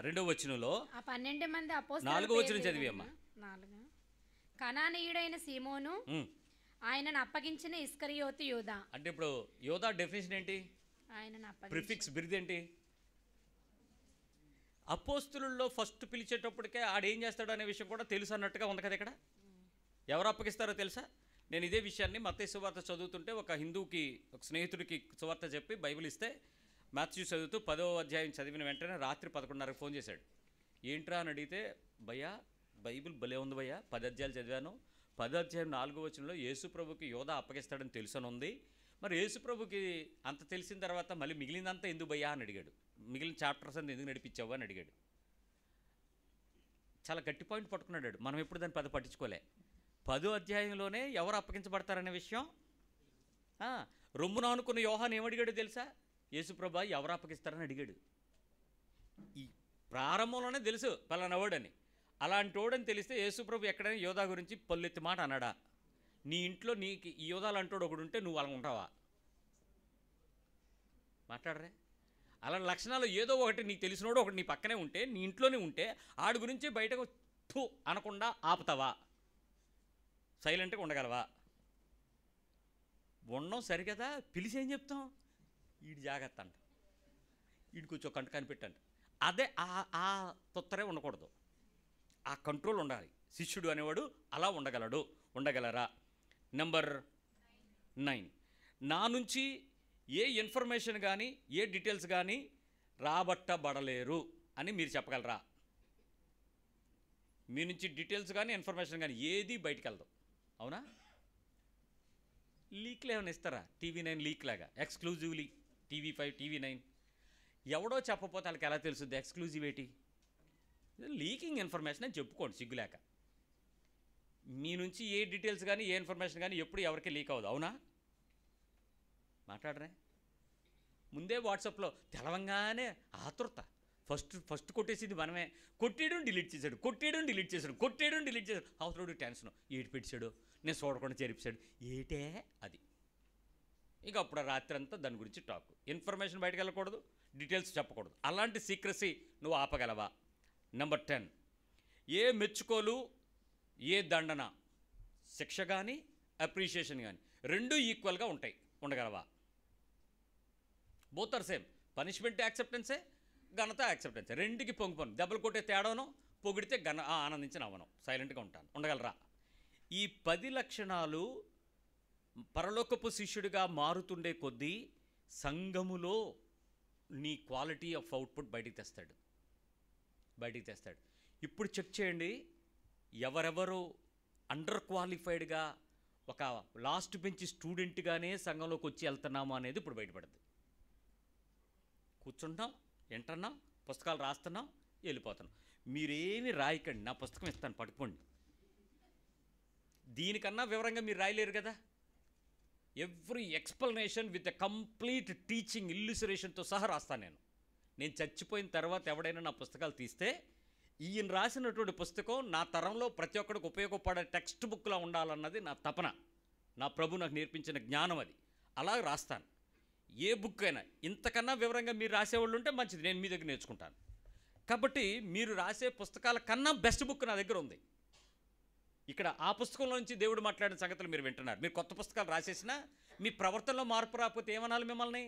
A: రెండో వచనంలో
B: పన్నెండు మంది నాలుగో వచనం చదివి అమ్మా నాలుగు సీమోను ఆయనను అప్పగించిన ఇస్కరియోతి యోధ
A: అంటే ఇప్పుడు యోధ డెఫినేషన్ ఏంటి
B: ఆయన ప్రిఫిక్స్
A: బిరిది ఏంటి అపోస్తులలో ఫస్ట్ పిలిచేటప్పటికే ఆడేం చేస్తాడు అనే విషయం కూడా తెలుసు అన్నట్టుగా ఉంది కదా ఇక్కడ ఎవరు అప్పగిస్తారో తెలుసా నేను ఇదే విషయాన్ని మత సువార్త చదువుతుంటే ఒక హిందూకి ఒక స్నేహితుడికి సువార్త చెప్పి బైబిల్ ఇస్తే మ్యాథ్యూ చదువుతూ పదో అధ్యాయం చదివిన వెంటనే రాత్రి పదకొండున్నరకు ఫోన్ చేశాడు ఏంట్రా అని అడిగితే భయ్యా బైబిల్ భలే ఉంది భయ్యా పది అధ్యాయాలు చదివాను పదో అధ్యాయం నాలుగో వచనంలో యేసుప్రభుకి యోధ అప్పగిస్తాడని తెలుసనుంది మరి ప్రభుకి అంత తెలిసిన తర్వాత మళ్ళీ మిగిలినంతా ఎందుకు భయ్యా అని అడిగాడు మిగిలిన చాప్టర్స్ అంతా ఎందుకు నడిపించావు అని అడిగాడు చాలా గట్టి పాయింట్ పట్టుకున్నాడు మనం ఎప్పుడు దాన్ని పద పట్టించుకోలే పదో అధ్యాయంలోనే ఎవరు అప్పగించబడతారనే విషయం రొమ్మున అనుకున్న యోహాన్ ఏమడిగాడు తెలుసా యేసుప్రభ ఎవరు అప్పగిస్తారని అడిగాడు ఈ ప్రారంభంలోనే తెలుసు అని అలాంటోడని తెలిస్తే యేసుప్రభు ఎక్కడైనా యోధా గురించి పల్లెత్తి మాట అన్నాడా నీ ఇంట్లో నీకు ఈ యోధాలు అంటాడు ఒకడు ఉంటే నువ్వు అలా ఉంటావా మాట్లాడరే అలాంటి లక్షణాలు ఏదో ఒకటి నీకు తెలిసినోడు ఒకటి నీ పక్కనే ఉంటే నీ ఇంట్లోనే ఉంటే ఆడి గురించి బయటకు థూ అనకుండా ఆపుతావా సైలెంట్గా ఉండగలవా ఉండం సరికదా పిలిచి ఏం చెప్తాం ఈడు జాగ్రత్త అంట ఈడికి వచ్చి ఒక కంట కనిపెట్టండి అదే ఆ తొత్తరే ఉండకూడదు ఆ కంట్రోల్ ఉండాలి శిష్యుడు అనేవాడు అలా ఉండగలడు ఉండగలరా నెంబర్ నైన్ నా నుంచి ఏ ఇన్ఫర్మేషన్ కానీ ఏ డీటెయిల్స్ కానీ రాబట్టబడలేరు అని మీరు చెప్పగలరా మీ నుంచి డీటెయిల్స్ కానీ ఇన్ఫర్మేషన్ కానీ ఏది బయటికి వెళ్దాం అవునా లీక్లు ఏమైనా ఇస్తారా టీవీ నైన్ లీక్ లాగా exclusively TV five TV nine ఎవడో చెప్పపోతే వాళ్ళకి ఎలా తెలుస్తుంది ఎక్స్క్లూజివ్ ఏంటి లీకింగ్ ఇన్ఫర్మేషన్ అని చెప్పుకోండి సిగ్గులేక మీ నుంచి ఏ డీటెయిల్స్ కానీ ఏ ఇన్ఫర్మేషన్ కానీ ఎప్పుడు ఎవరికి లీక్ అవ్వదు అవునా మాట్లాడరే ముందే వాట్సాప్లో తెలవంగానే ఆతృత ఫస్ట్ ఫస్ట్ కొట్టేసింది మనమే కొట్టేయడం డిలీట్ చేశాడు కొట్టేయడం డిలీట్ చేశాడు కొట్టేయడం డిలీట్ చేశాడు అవసరం టెన్షన్ ఏడు పెట్టాడు నేను చూడకుండా చేరిపించాడు ఏటే అది ఇక అప్పుడు రాత్రి అంతా దాని గురించి టాక్ ఇన్ఫర్మేషన్ బయటకు వెళ్ళకూడదు డీటెయిల్స్ చెప్పకూడదు అలాంటి సీక్రసీ నువ్వు ఆపగలవా నెంబర్ టెన్ ఏ మెచ్చుకోలు ఏ దండన శిక్ష కానీ అప్రిషియేషన్ కానీ రెండూ ఈక్వల్గా ఉంటాయి ఉండగలవా బోతర్ సేమ్ పనిష్మెంట్ యాక్సెప్టెన్సే ఘనత యాక్సెప్టెన్సే రెండుకి పొంగు పొను దెబ్బలు కొట్టే తేడాను పొగిడితే ఘన ఆనందించిన నవ్వను సైలెంట్గా ఉంటాను ఉండగలరా ఈ పది లక్షణాలు పరలోకపు శిష్యుడిగా మారుతుండే కొద్దీ సంఘములో నీ క్వాలిటీ ఆఫ్ అవుట్పుట్ బయటికి తెస్తాడు బయటికి తెస్తాడు ఇప్పుడు చెక్ చేయండి ఎవరెవరు అండర్ క్వాలిఫైడ్గా ఒక లాస్ట్ బెంచ్ స్టూడెంట్గానే సంఘంలోకి వచ్చి వెళ్తున్నాము అనేది ఇప్పుడు బయటపడుతుంది కూర్చుంటాం వింటున్నాం పుస్తకాలు రాస్తున్నాం వెళ్ళిపోతున్నాం మీరేమి రాయకండి నా పుస్తకం ఇస్తాను పట్టుకోండి దీనికన్నా వివరంగా మీరు రాయలేరు కదా every explanation with complete teaching ఇల్లుసరేషన్తో సహా రాస్తాను నేను నేను చచ్చిపోయిన తర్వాత ఎవడైనా నా పుస్తకాలు తీస్తే ఈయన రాసినటువంటి పుస్తకం నా తరంలో ప్రతి ఒక్కరికి ఉపయోగపడే టెక్స్ట్ బుక్లా ఉండాలన్నది నా తపన నా ప్రభు నాకు నేర్పించిన జ్ఞానం అది అలా రాస్తాను ఏ బుక్ అయినా ఇంతకన్నా వివరంగా మీరు రాసేవాళ్ళు ఉంటే మంచిది నేను మీ దగ్గర నేర్చుకుంటాను కాబట్టి మీరు రాసే పుస్తకాల కన్నా బెస్ట్ బుక్ నా దగ్గర ఉంది ఇక్కడ ఆ పుస్తకంలో నుంచి దేవుడు మాట్లాడిన సంగతులు మీరు వింటున్నారు మీరు కొత్త పుస్తకాలు రాసేసినా మీ ప్రవర్తనలో మార్పు రాకపోతే ఏమనాలి మిమ్మల్ని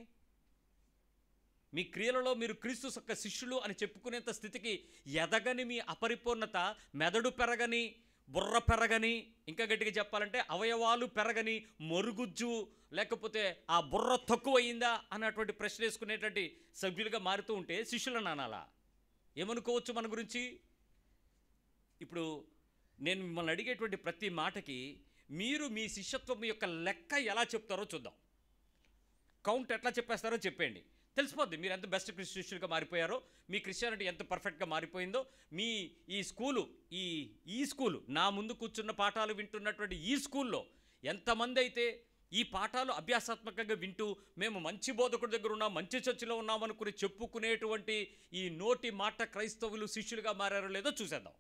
A: మీ క్రియలలో మీరు క్రీస్తు యొక్క శిష్యులు అని చెప్పుకునేంత స్థితికి ఎదగని మీ అపరిపూర్ణత మెదడు పెరగని బుర్ర పెరగని ఇంకా గట్టిగా చెప్పాలంటే అవయవాలు పెరగని మరుగుజ్జు లేకపోతే ఆ బుర్ర తక్కువయ్యిందా అన్నటువంటి ప్రశ్న వేసుకునేటువంటి సభ్యులుగా మారుతూ ఉంటే శిష్యుల నానాలా ఏమనుకోవచ్చు మన గురించి ఇప్పుడు నేను మిమ్మల్ని అడిగేటువంటి ప్రతి మాటకి మీరు మీ శిష్యత్వం యొక్క లెక్క ఎలా చెప్తారో చూద్దాం కౌంట్ ఎట్లా చెప్పేస్తారో చెప్పండి తెలిసిపోద్ది మీరు ఎంత బెస్ట్ క్రిస్టియన్స్గా మారిపోయారో మీ క్రిస్టియానిటీ ఎంత పర్ఫెక్ట్గా మారిపోయిందో మీ ఈ స్కూలు ఈ ఈ స్కూలు నా ముందు కూర్చున్న పాఠాలు వింటున్నటువంటి ఈ స్కూల్లో ఎంతమంది అయితే ఈ పాఠాలు అభ్యాసాత్మకంగా వింటూ మేము మంచి బోధకుడి దగ్గర ఉన్నాం మంచి చర్చిలో ఉన్నామనుకుని చెప్పుకునేటువంటి ఈ నోటి మాట క్రైస్తవులు శిష్యులుగా మారారో లేదో చూసేద్దాం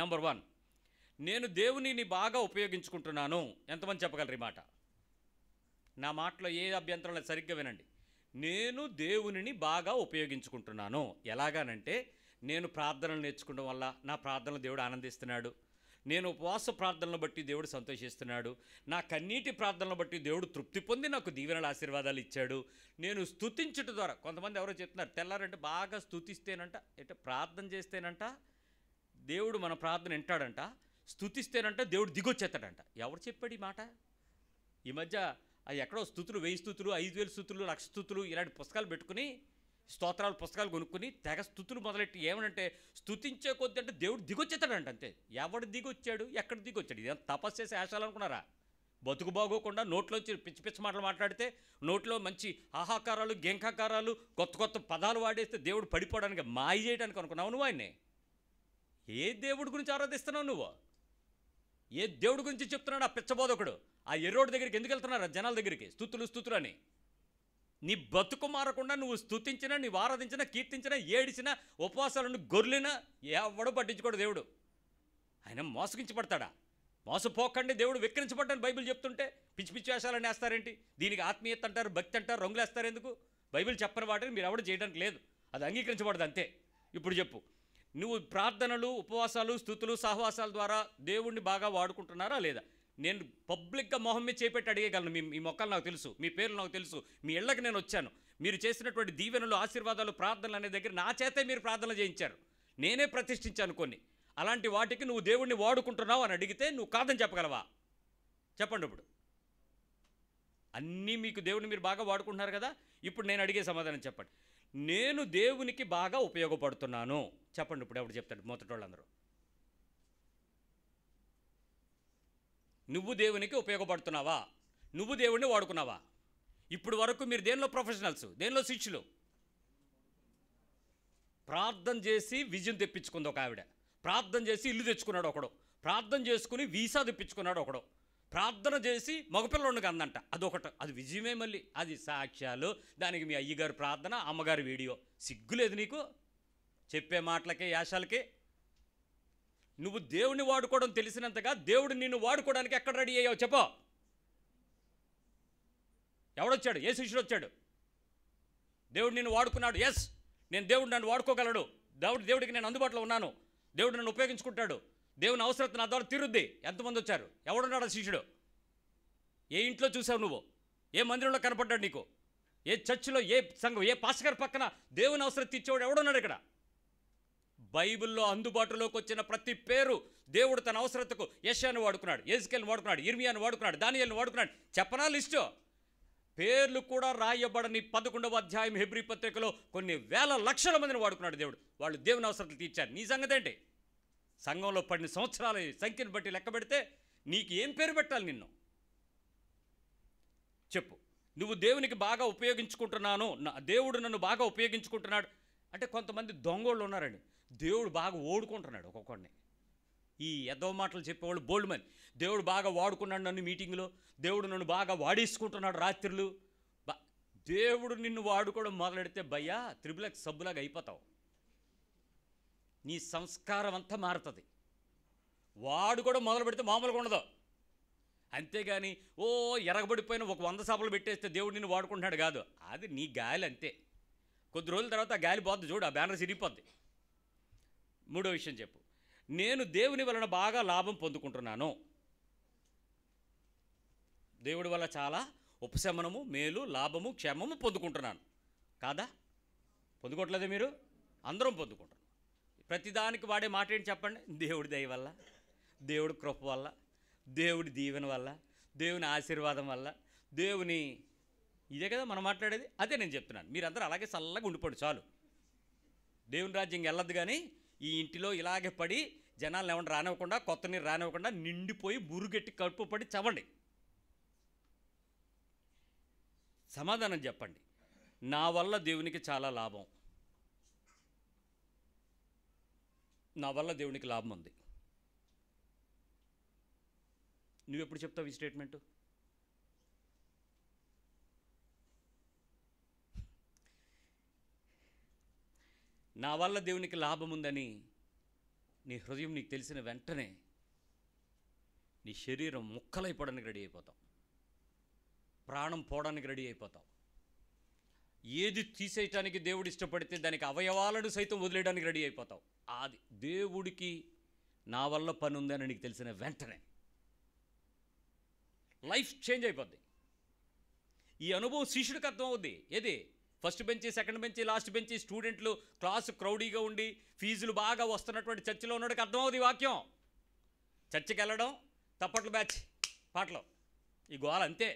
A: నెంబర్ వన్ నేను దేవునిని బాగా ఉపయోగించుకుంటున్నాను ఎంతమంది చెప్పగలరు ఈ మాట నా మాటలో ఏ అభ్యంతరం సరిగ్గా వినండి నేను దేవునిని బాగా ఉపయోగించుకుంటున్నాను ఎలాగానంటే నేను ప్రార్థనలు నేర్చుకోవడం వల్ల నా ప్రార్థనలు దేవుడు ఆనందిస్తున్నాడు నేను ఉపవాస ప్రార్థనలు బట్టి దేవుడు సంతోషిస్తున్నాడు నా కన్నీటి ప్రార్థనలు బట్టి దేవుడు తృప్తి పొంది నాకు దీవెనల ఆశీర్వాదాలు ఇచ్చాడు నేను స్థుతించట ద్వారా కొంతమంది ఎవరో చెప్తున్నారు తెల్లారంటే బాగా స్థుతిస్తేనంట అంటే ప్రార్థన చేస్తేనంట దేవుడు మన ప్రార్థన వింటాడంట స్థుతిస్తేనంట దేవుడు దిగొచ్చేస్తాడంట ఎవరు చెప్పాడు ఈ మాట ఈ మధ్య అది ఎక్కడో స్థుతులు వెయ్యి స్థుతులు ఐదు వేల స్థుతులు లక్ష స్థుతులు ఇలాంటి పుస్తకాలు పెట్టుకుని స్తోత్రాలు పుస్తకాలు కొనుక్కుని తెగ స్థుతులు మొదలెట్టి ఏమనంటే స్థుతించే కొద్ది అంటే దేవుడు దిగొచ్చేతాడంట అంతే ఎవడు దిగొచ్చాడు ఎక్కడ దిగొచ్చాడు ఇదే తపస్సు చేసి ఆశాలనుకున్నారా బతుకు బాగోకుండా నోట్లోంచి పిచ్చి పిచ్చి మాటలు మాట్లాడితే నోట్లో మంచి ఆహాకారాలు గెంకాకారాలు కొత్త కొత్త పదాలు వాడేస్తే దేవుడు పడిపోవడానికి మాయ చేయడానికి అనుకున్నావు నువ్వు ఆయన్ని ఏ దేవుడి గురించి ఆరాధిస్తున్నావు నువ్వు ఏ దేవుడి గురించి చెప్తున్నాడు ఆ పిచ్చబోధకుడు ఆ ఎర్రోడి దగ్గరికి ఎందుకు వెళ్తున్నారు జనాల దగ్గరికి స్థుతులు స్థుతులు అని నీ బతుకు మారకుండా నువ్వు స్థుతించినా నువ్వు ఆరాధించినా కీర్తించినా ఏడిచినా ఉపవాసాలను గొర్లినా ఎవడో పట్టించుకోడు దేవుడు ఆయన మోసగించబడతాడా మోసపోకండి దేవుడు వెక్కిరించబడ్డాను బైబిల్ చెప్తుంటే పిచ్చి పిచ్చి వేషాలని వేస్తారేంటి దీనికి ఆత్మీయత అంటారు భక్తి అంటారు రంగులు వేస్తారు ఎందుకు బైబిల్ చెప్పని వాటిని మీరు ఎవడు చేయడానికి లేదు అది అంగీకరించబడదు అంతే ఇప్పుడు చెప్పు నువ్వు ప్రార్థనలు ఉపవాసాలు స్థుతులు సహవాసాల ద్వారా దేవుణ్ణి బాగా వాడుకుంటున్నారా లేదా నేను పబ్లిక్గా మొహం మీద చేపెట్టి అడిగేయగలను మీ మీ మొక్కలు నాకు తెలుసు మీ పేర్లు నాకు తెలుసు మీ ఇళ్ళకి నేను వచ్చాను మీరు చేసినటువంటి దీవెనలు ఆశీర్వాదాలు ప్రార్థనలు అనే దగ్గర నా చేతే మీరు ప్రార్థనలు చేయించారు నేనే ప్రతిష్ఠించాను కొన్ని అలాంటి వాటికి నువ్వు దేవుణ్ణి వాడుకుంటున్నావు అని అడిగితే నువ్వు కాదని చెప్పగలవా చెప్పండి ఇప్పుడు అన్నీ మీకు దేవుణ్ణి మీరు బాగా వాడుకుంటున్నారు కదా ఇప్పుడు నేను అడిగే సమాధానం చెప్పండి నేను దేవునికి బాగా ఉపయోగపడుతున్నాను చెప్పండి ఇప్పుడు ఎవడు చెప్తాడు మొదటి వాళ్ళందరూ నువ్వు దేవునికి ఉపయోగపడుతున్నావా నువ్వు దేవుడిని వాడుకున్నావా ఇప్పుడు వరకు మీరు దేనిలో ప్రొఫెషనల్స్ దేనిలో శిష్యులు ప్రార్థన చేసి విజయం తెప్పించుకుంది ఒక ఆవిడ ప్రార్థన చేసి ఇల్లు తెచ్చుకున్నాడు ఒకడు ప్రార్థన చేసుకుని వీసా తెప్పించుకున్నాడు ఒకడు ప్రార్థన చేసి మగపిల్లడికి అందంట అదొకట అది విజయమే మళ్ళీ అది సాక్ష్యాలు దానికి మీ అయ్యగారు ప్రార్థన అమ్మగారి వీడియో సిగ్గులేదు నీకు చెప్పే మాటలకే యాశాలకే నువ్వు దేవుడిని వాడుకోవడం తెలిసినంతగా దేవుడు నిన్ను వాడుకోవడానికి ఎక్కడ రెడీ అయ్యావు చెప్పో ఎవడొచ్చాడు ఏ శిష్యుడు వచ్చాడు దేవుడు నిన్ను వాడుకున్నాడు ఎస్ నేను దేవుడు నన్ను వాడుకోగలడు దేవుడు దేవుడికి నేను అందుబాటులో ఉన్నాను దేవుడు నన్ను ఉపయోగించుకుంటాడు దేవుని అవసరత నా ద్వారా తీరుద్ది ఎంతమంది వచ్చారు ఎవడున్నాడు శిష్యుడు ఏ ఇంట్లో చూసావు నువ్వు ఏ మందిరంలో కనపడ్డాడు నీకు ఏ చర్చిలో ఏ సంఘం ఏ పాస్కర్ పక్కన దేవుని అవసరం తీర్చేవాడు ఎవడున్నాడు ఇక్కడ బైబిల్లో అందుబాటులోకి వచ్చిన ప్రతి పేరు దేవుడు తన అవసరతకు యశాను వాడుకున్నాడు ఏజికల్ని వాడుకున్నాడు ఇర్మియాను వాడుకున్నాడు దానియల్ని వాడుకున్నాడు చెప్పనా లిస్టు పేర్లు కూడా రాయబడని పదకొండవ అధ్యాయం హెబ్రి పత్రికలో కొన్ని వేల లక్షల మందిని వాడుకున్నాడు దేవుడు వాళ్ళు దేవుని అవసరాలు తీర్చారు నీ సంగతి ఏంటి సంఘంలో పడిన సంవత్సరాల సంఖ్యను బట్టి లెక్క పెడితే నీకు ఏం పేరు పెట్టాలి నిన్ను చెప్పు నువ్వు దేవునికి బాగా ఉపయోగించుకుంటున్నాను నా దేవుడు నన్ను బాగా ఉపయోగించుకుంటున్నాడు అంటే కొంతమంది దొంగోళ్ళు ఉన్నారండి దేవుడు బాగా ఓడుకుంటున్నాడు ఒక్కొక్కడిని ఈ ఎదో మాటలు చెప్పేవాళ్ళు బోల్డ్ దేవుడు బాగా వాడుకున్నాడు నన్ను మీటింగ్లో దేవుడు నన్ను బాగా వాడేసుకుంటున్నాడు రాత్రులు దేవుడు నిన్ను వాడుకోవడం మొదలెడితే భయ్యా త్రిబులకు సబ్బులాగా అయిపోతావు నీ సంస్కారం అంతా మారుతుంది వాడు కూడా మొదలు పెడితే మామూలుగా ఉండదు అంతేగాని ఓ ఎరగబడిపోయిన ఒక వంద సభలు పెట్టేస్తే దేవుడు నిన్ను వాడుకుంటున్నాడు కాదు అది నీ గాలి అంతే కొద్ది రోజుల తర్వాత ఆ గాలి పోద్ది చూడు ఆ బ్యానర్ సిరిగిపోద్ది మూడో విషయం చెప్పు నేను దేవుని వలన బాగా లాభం పొందుకుంటున్నాను దేవుడి వల్ల చాలా ఉపశమనము మేలు లాభము క్షేమము పొందుకుంటున్నాను కాదా పొందుకోవట్లేదు మీరు అందరం పొందుకుంటారు ప్రతిదానికి వాడే మాట ఏంటి చెప్పండి దేవుడి దయ వల్ల దేవుడి కృప వల్ల దేవుడి దీవెన వల్ల దేవుని ఆశీర్వాదం వల్ల దేవుని ఇదే కదా మనం మాట్లాడేది అదే నేను చెప్తున్నాను మీరందరూ అలాగే చల్లగా ఉండిపోడు చాలు దేవుని రాజ్యం వెళ్ళదు కానీ ఈ ఇంటిలో ఇలాగే పడి జనాలు ఏమన్నా రానివ్వకుండా కొత్త నీరు రానివ్వకుండా నిండిపోయి బురుగెట్టి కడుపు పడి చవండి సమాధానం చెప్పండి నా వల్ల దేవునికి చాలా లాభం నా వల్ల దేవునికి లాభం ఉంది నువ్వెప్పుడు చెప్తావు ఈ స్టేట్మెంటు నా వల్ల దేవునికి లాభం ఉందని నీ హృదయం నీకు తెలిసిన వెంటనే నీ శరీరం ముక్కలైపోవడానికి రెడీ అయిపోతావు ప్రాణం పోవడానికి రెడీ అయిపోతావు ఏది తీసేయటానికి దేవుడు ఇష్టపడితే దానికి అవయవాలను సైతం వదిలేయడానికి రెడీ అయిపోతావు అది దేవుడికి నా వల్ల పని ఉందని నీకు తెలిసిన వెంటనే లైఫ్ చేంజ్ అయిపోద్ది ఈ అనుభవం శిష్యుడికి అర్థమవుద్ది ఏది first bench second bench last bench స్టూడెంట్లు క్లాసు క్రౌడీగా ఉండి ఫీజులు బాగా వస్తున్నటువంటి చర్చిలో ఉన్నోడికి అర్థమవుద్ది వాక్యం చర్చికి వెళ్ళడం తప్పట్లు బ్యాచ్ పాటలు ఈ గోల అంతే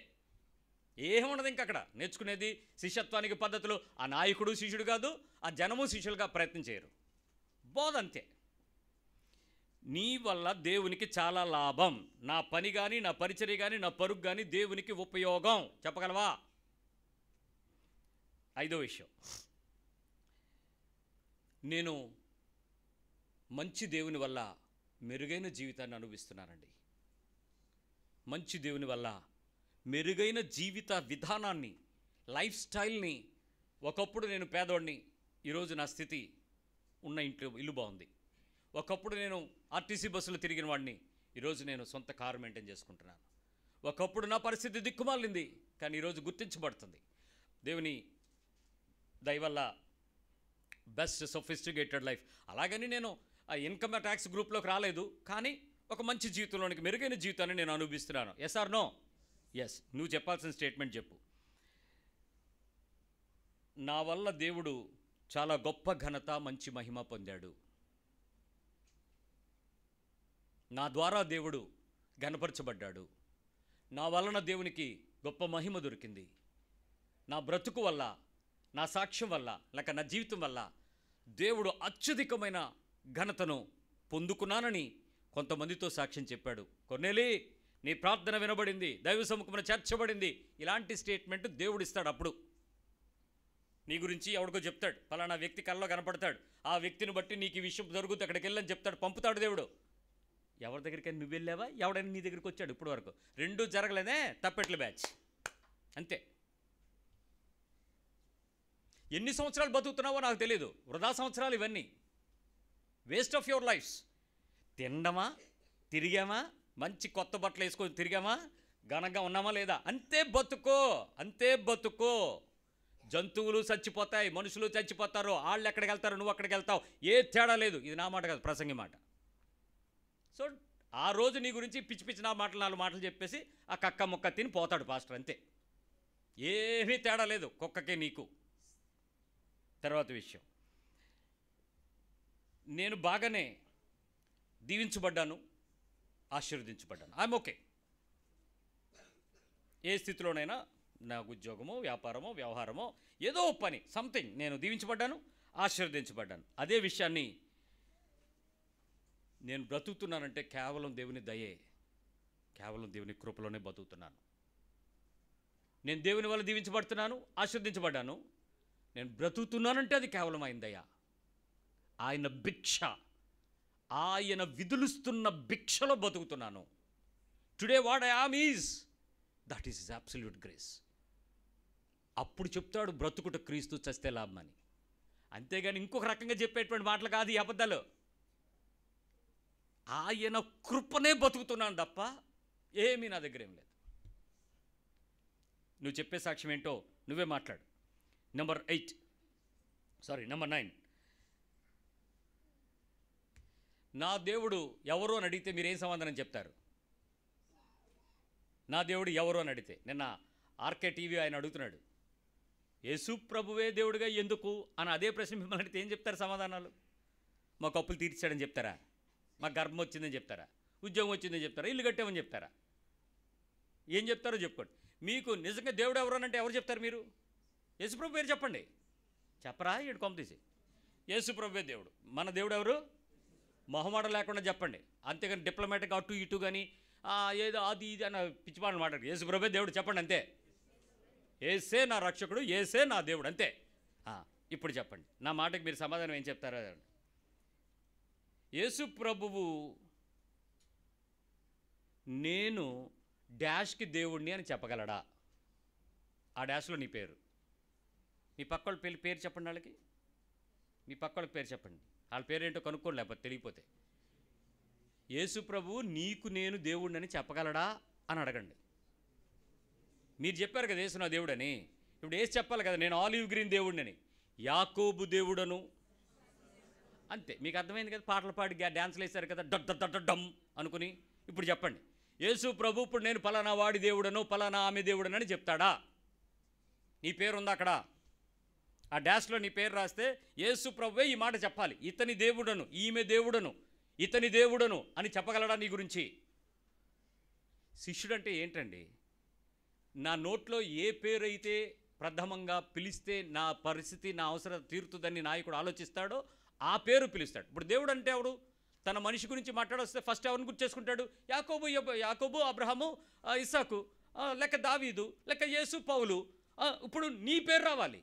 A: ఏముండదు ఇంక అక్కడ నేర్చుకునేది శిష్యత్వానికి పద్ధతులు ఆ నాయకుడు శిష్యుడు కాదు ఆ జనము శిష్యులుగా ప్రయత్నం చేయరు బోధ అంతే నీ వల్ల దేవునికి చాలా లాభం నా పని కానీ నా పరిచర్ కానీ నా పరుగు కానీ దేవునికి ఉపయోగం చెప్పగలవా ఐదో విషయం నేను మంచి దేవుని వల్ల మెరుగైన జీవితాన్ని అనుభవిస్తున్నానండి మంచి దేవుని వల్ల మెరుగైన జీవిత విధానాన్ని లైఫ్ స్టైల్ని ఒకప్పుడు నేను పేదోడిని ఈరోజు నా స్థితి ఉన్న ఇంట్లో ఇల్లు బాగుంది ఒకప్పుడు నేను ఆర్టీసీ బస్సులో తిరిగిన వాడిని ఈరోజు నేను సొంత కారు మెయింటైన్ చేసుకుంటున్నాను ఒకప్పుడు నా పరిస్థితి దిక్కుమాలింది కానీ ఈరోజు గుర్తించబడుతుంది దేవుని దయవల్ల బెస్ట్ సొఫిస్టికేటెడ్ లైఫ్ అలాగని నేను ఆ ఇన్కమ్ ట్యాక్స్ గ్రూప్లోకి రాలేదు కానీ ఒక మంచి జీవితంలోనికి మెరుగైన జీవితాన్ని నేను అనుభవిస్తున్నాను ఎస్ ఆర్ నో ఎస్ నువ్వు చెప్పాల్సిన స్టేట్మెంట్ చెప్పు నా వల్ల దేవుడు చాలా గొప్ప ఘనత మంచి మహిమ పొందాడు నా ద్వారా దేవుడు గనపరచబడ్డాడు నా వలన దేవునికి గొప్ప మహిమ దొరికింది నా బ్రతుకు వల్ల నా సాక్ష్యం వల్ల లేక నా జీవితం వల్ల దేవుడు అత్యధికమైన ఘనతను పొందుకున్నానని కొంతమందితో సాక్ష్యం చెప్పాడు కొన్నేలే నీ ప్రార్థన వినబడింది దైవ సముఖమున చేర్చబడింది ఇలాంటి స్టేట్మెంట్ దేవుడిస్తాడు అప్పుడు నీ గురించి ఎవడికో చెప్తాడు ఫలానా వ్యక్తి కళ్ళలో కనపడతాడు ఆ వ్యక్తిని బట్టి నీకు ఈ విషయం జరుగుతుంది అక్కడికి వెళ్ళని చెప్తాడు పంపుతాడు దేవుడు ఎవరి దగ్గరికైనా నువ్వు వెళ్ళావా ఎవడైనా నీ దగ్గరికి వచ్చాడు ఇప్పుడు వరకు రెండూ జరగలేదే తప్పెట్ల బ్యాచ్ అంతే ఎన్ని సంవత్సరాలు బతుకుతున్నావో నాకు తెలియదు వృధా సంవత్సరాలు ఇవన్నీ వేస్ట్ ఆఫ్ యువర్ లైఫ్స్ తినడమా తిరిగామా మంచి కొత్త బట్టలు వేసుకొని తిరిగామా ఘనంగా ఉన్నామా లేదా అంతే బతుకో అంతే బతుకో జంతువులు చచ్చిపోతాయి మనుషులు చచ్చిపోతారు వాళ్ళు ఎక్కడికి వెళ్తారు నువ్వు అక్కడికి వెళ్తావు ఏ తేడా లేదు ఇది నా మాట కాదు ప్రసంగి మాట సో ఆ రోజు నీ గురించి పిచ్చి పిచ్చి నా మాటలు నాలుగు మాటలు చెప్పేసి ఆ కక్క మొక్క తిని పోతాడు పాస్టర్ అంతే ఏమీ తేడా లేదు కుక్కకే నీకు తర్వాత విషయం నేను బాగానే దీవించబడ్డాను ఆశీర్వదించబడ్డాను ఐఎమ్ ఓకే ఏ స్థితిలోనైనా నాకు ఉద్యోగమో వ్యాపారమో వ్యవహారమో ఏదో పని సంథింగ్ నేను దీవించబడ్డాను ఆశీర్వదించబడ్డాను అదే విషయాన్ని నేను బ్రతుకుతున్నానంటే కేవలం దేవుని దయే కేవలం దేవుని కృపలోనే బతుకుతున్నాను నేను దేవుని వల్ల దీవించబడుతున్నాను ఆశీర్దించబడ్డాను నేను బ్రతుకుతున్నానంటే అది కేవలం ఆయన దయ ఆయన భిక్ష ఆయన విధులుస్తున్న భిక్షలో బతుకుతున్నాను today what I am is that is absolute grace అప్పుడు చెప్తాడు బ్రతుకుట క్రీస్తు చస్తే లాభం అని అంతేగాని ఇంకొక రకంగా చెప్పేటువంటి మాటలు కాదు ఈ అబద్ధాలు ఆయన కృపనే బతుకుతున్నాను తప్ప ఏమీ నా దగ్గర ఏం లేదు నువ్వు చెప్పే సాక్ష్యం ఏంటో నువ్వే మాట్లాడు number eight sorry number nine నా దేవుడు ఎవరు అని అడిగితే మీరు ఏం సమాధానం చెప్తారు నా దేవుడు ఎవరు అని అడిగితే నిన్న ఆర్కే టీవీ ఆయన అడుగుతున్నాడు యేసు ప్రభువే దేవుడిగా ఎందుకు అని అదే ప్రశ్న మిమ్మల్ని అడిగితే ఏం చెప్తారు సమాధానాలు మాకు అప్పులు తీర్చాడని చెప్తారా మాకు గర్భం వచ్చిందని చెప్తారా ఉద్యోగం వచ్చిందని చెప్తారా ఇల్లు కట్టామని చెప్తారా ఏం చెప్తారో చెప్పుకోండి మీకు నిజంగా దేవుడు ఎవరు అంటే ఎవరు చెప్తారు మీరు యేసుప్రభు పేరు చెప్పండి చెప్పరా ఈడు కొమ్మ తీసి యేసుప్రభువే దేవుడు మన దేవుడు ఎవరు మొహమాట లేకుండా చెప్పండి అంతేగాని డిప్లొమాటిక్ అటు ఇటు కానీ ఏదో అది ఇది అన్న పిచ్చిపాటలు మాట్లాడు ఏసు ప్రభే దేవుడు చెప్పండి అంతే ఏసే నా రక్షకుడు ఏసే నా దేవుడు అంతే ఇప్పుడు చెప్పండి నా మాటకి మీరు సమాధానం ఏం చెప్తారో యేసు ప్రభువు నేను డాష్కి దేవుడిని అని చెప్పగలడా ఆ డాష్లో నీ పేరు మీ పక్కల పేరు చెప్పండి వాళ్ళకి మీ పక్కల పేరు చెప్పండి వాళ్ళ పేరేంటో కనుక్కోండి లేకపోతే తెలియపోతే యేసు ప్రభు నీకు నేను దేవుడిని చెప్పగలడా అని అడగండి మీరు చెప్పారు కదా వేసు నా దేవుడని ఇప్పుడు ఏసి చెప్పాలి కదా నేను ఆలివ్ గ్రీన్ దేవుడిని యాకోబు దేవుడను అంతే మీకు అర్థమైంది కదా పాటలు పాడి డ్యాన్స్లు వేశారు కదా డడ్ దడ్ డమ్ అనుకుని ఇప్పుడు చెప్పండి యేసు ప్రభు ఇప్పుడు నేను పలానా వాడి దేవుడను పలానా ఆమె దేవుడనని చెప్తాడా నీ పేరుందా అక్కడ ఆ డాష్లో నీ పేరు రాస్తే యేసు ప్రవ్వే ఈ మాట చెప్పాలి ఇతని దేవుడను ఈమె దేవుడను ఇతని దేవుడను అని చెప్పగలడా నీ గురించి శిష్యుడంటే ఏంటండి నా నోట్లో ఏ పేరైతే ప్రథమంగా పిలిస్తే నా పరిస్థితి నా అవసరం తీరుతుందని నాయకుడు ఆలోచిస్తాడో ఆ పేరు పిలుస్తాడు ఇప్పుడు దేవుడు అంటే ఎవడు తన మనిషి గురించి మాట్లాడొస్తే ఫస్ట్ ఎవరిని గుర్తు చేసుకుంటాడు యాకోబు యాకోబు అబ్రహము ఇసాకు లెక్క దావీదు లెక్క యేసు పౌలు ఇప్పుడు నీ పేరు రావాలి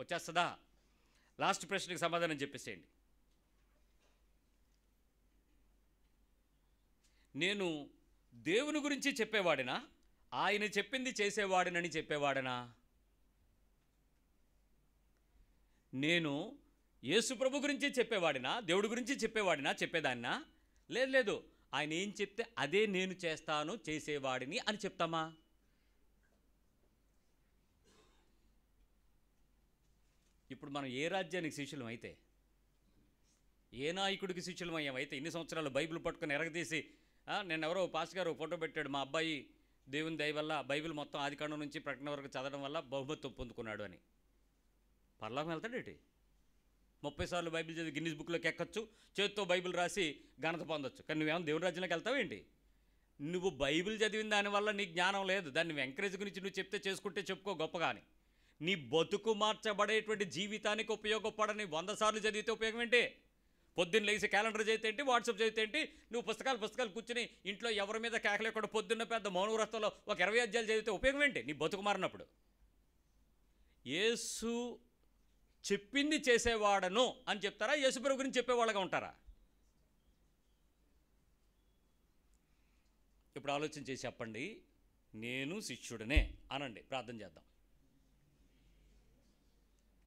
A: వచ్చేస్తుందా లాస్ట్ ప్రశ్నకి సమాధానం చెప్పేసేయండి నేను దేవుని గురించి చెప్పేవాడినా ఆయన చెప్పింది చేసేవాడినని చెప్పేవాడనా నేను యేసుప్రభు గురించి చెప్పేవాడినా దేవుడి గురించి చెప్పేవాడినా చెప్పేదాన్నా లేదు లేదు ఆయన ఏం చెప్తే అదే నేను చేస్తాను చేసేవాడిని అని చెప్తామా ఇప్పుడు మనం ఏ రాజ్యానికి శిష్యులం అయితే ఏ నాయకుడికి శిష్యులం అయితే ఇన్ని సంవత్సరాలు బైబిల్ పట్టుకుని ఎరగదీసి నేను ఎవరో పాస్ గారు ఫోటో పెట్టాడు మా అబ్బాయి దేవుని దయ వల్ల బైబిల్ మొత్తం ఆదికాండం నుంచి ప్రకటన వరకు చదవడం వల్ల బహుమతి పొందుకున్నాడు అని పర్లోకం వెళ్తాడేటి ముప్పై సార్లు బైబిల్ చదివి గిన్నీస్ బుక్లోకి ఎక్కచ్చు చేత్తో బైబిల్ రాసి ఘనత పొందొచ్చు కానీ నువ్వేమో దేవుని రాజ్యంలోకి వెళ్తావేంటి నువ్వు బైబిల్ చదివిన దానివల్ల నీ జ్ఞానం లేదు దాన్ని ఎంకరేజ్ గురించి నువ్వు చెప్తే చేసుకుంటే చెప్పుకో గొప్ప కానీ నీ బతుకు మార్చబడేటువంటి జీవితానికి ఉపయోగపడని వంద సార్లు చదివితే ఉపయోగం ఏంటి పొద్దున్న లేచి క్యాలెండర్ చదివితే ఏంటి వాట్సాప్ చదివితే ఏంటి నువ్వు పుస్తకాలు పుస్తకాలు కూర్చుని ఇంట్లో ఎవరి మీద కేకలేకుండా పొద్దున్న పెద్ద మౌనవ్రతంలో ఒక ఇరవై అధ్యాయులు చదివితే ఉపయోగం ఏంటి నీ బతుకు మారినప్పుడు యేసు చెప్పింది చేసేవాడను అని చెప్తారా యేసుప్రభు గురించి చెప్పేవాళ్ళగా ఉంటారా ఇప్పుడు ఆలోచన చేసి చెప్పండి నేను శిష్యుడనే అనండి ప్రార్థన చేద్దాం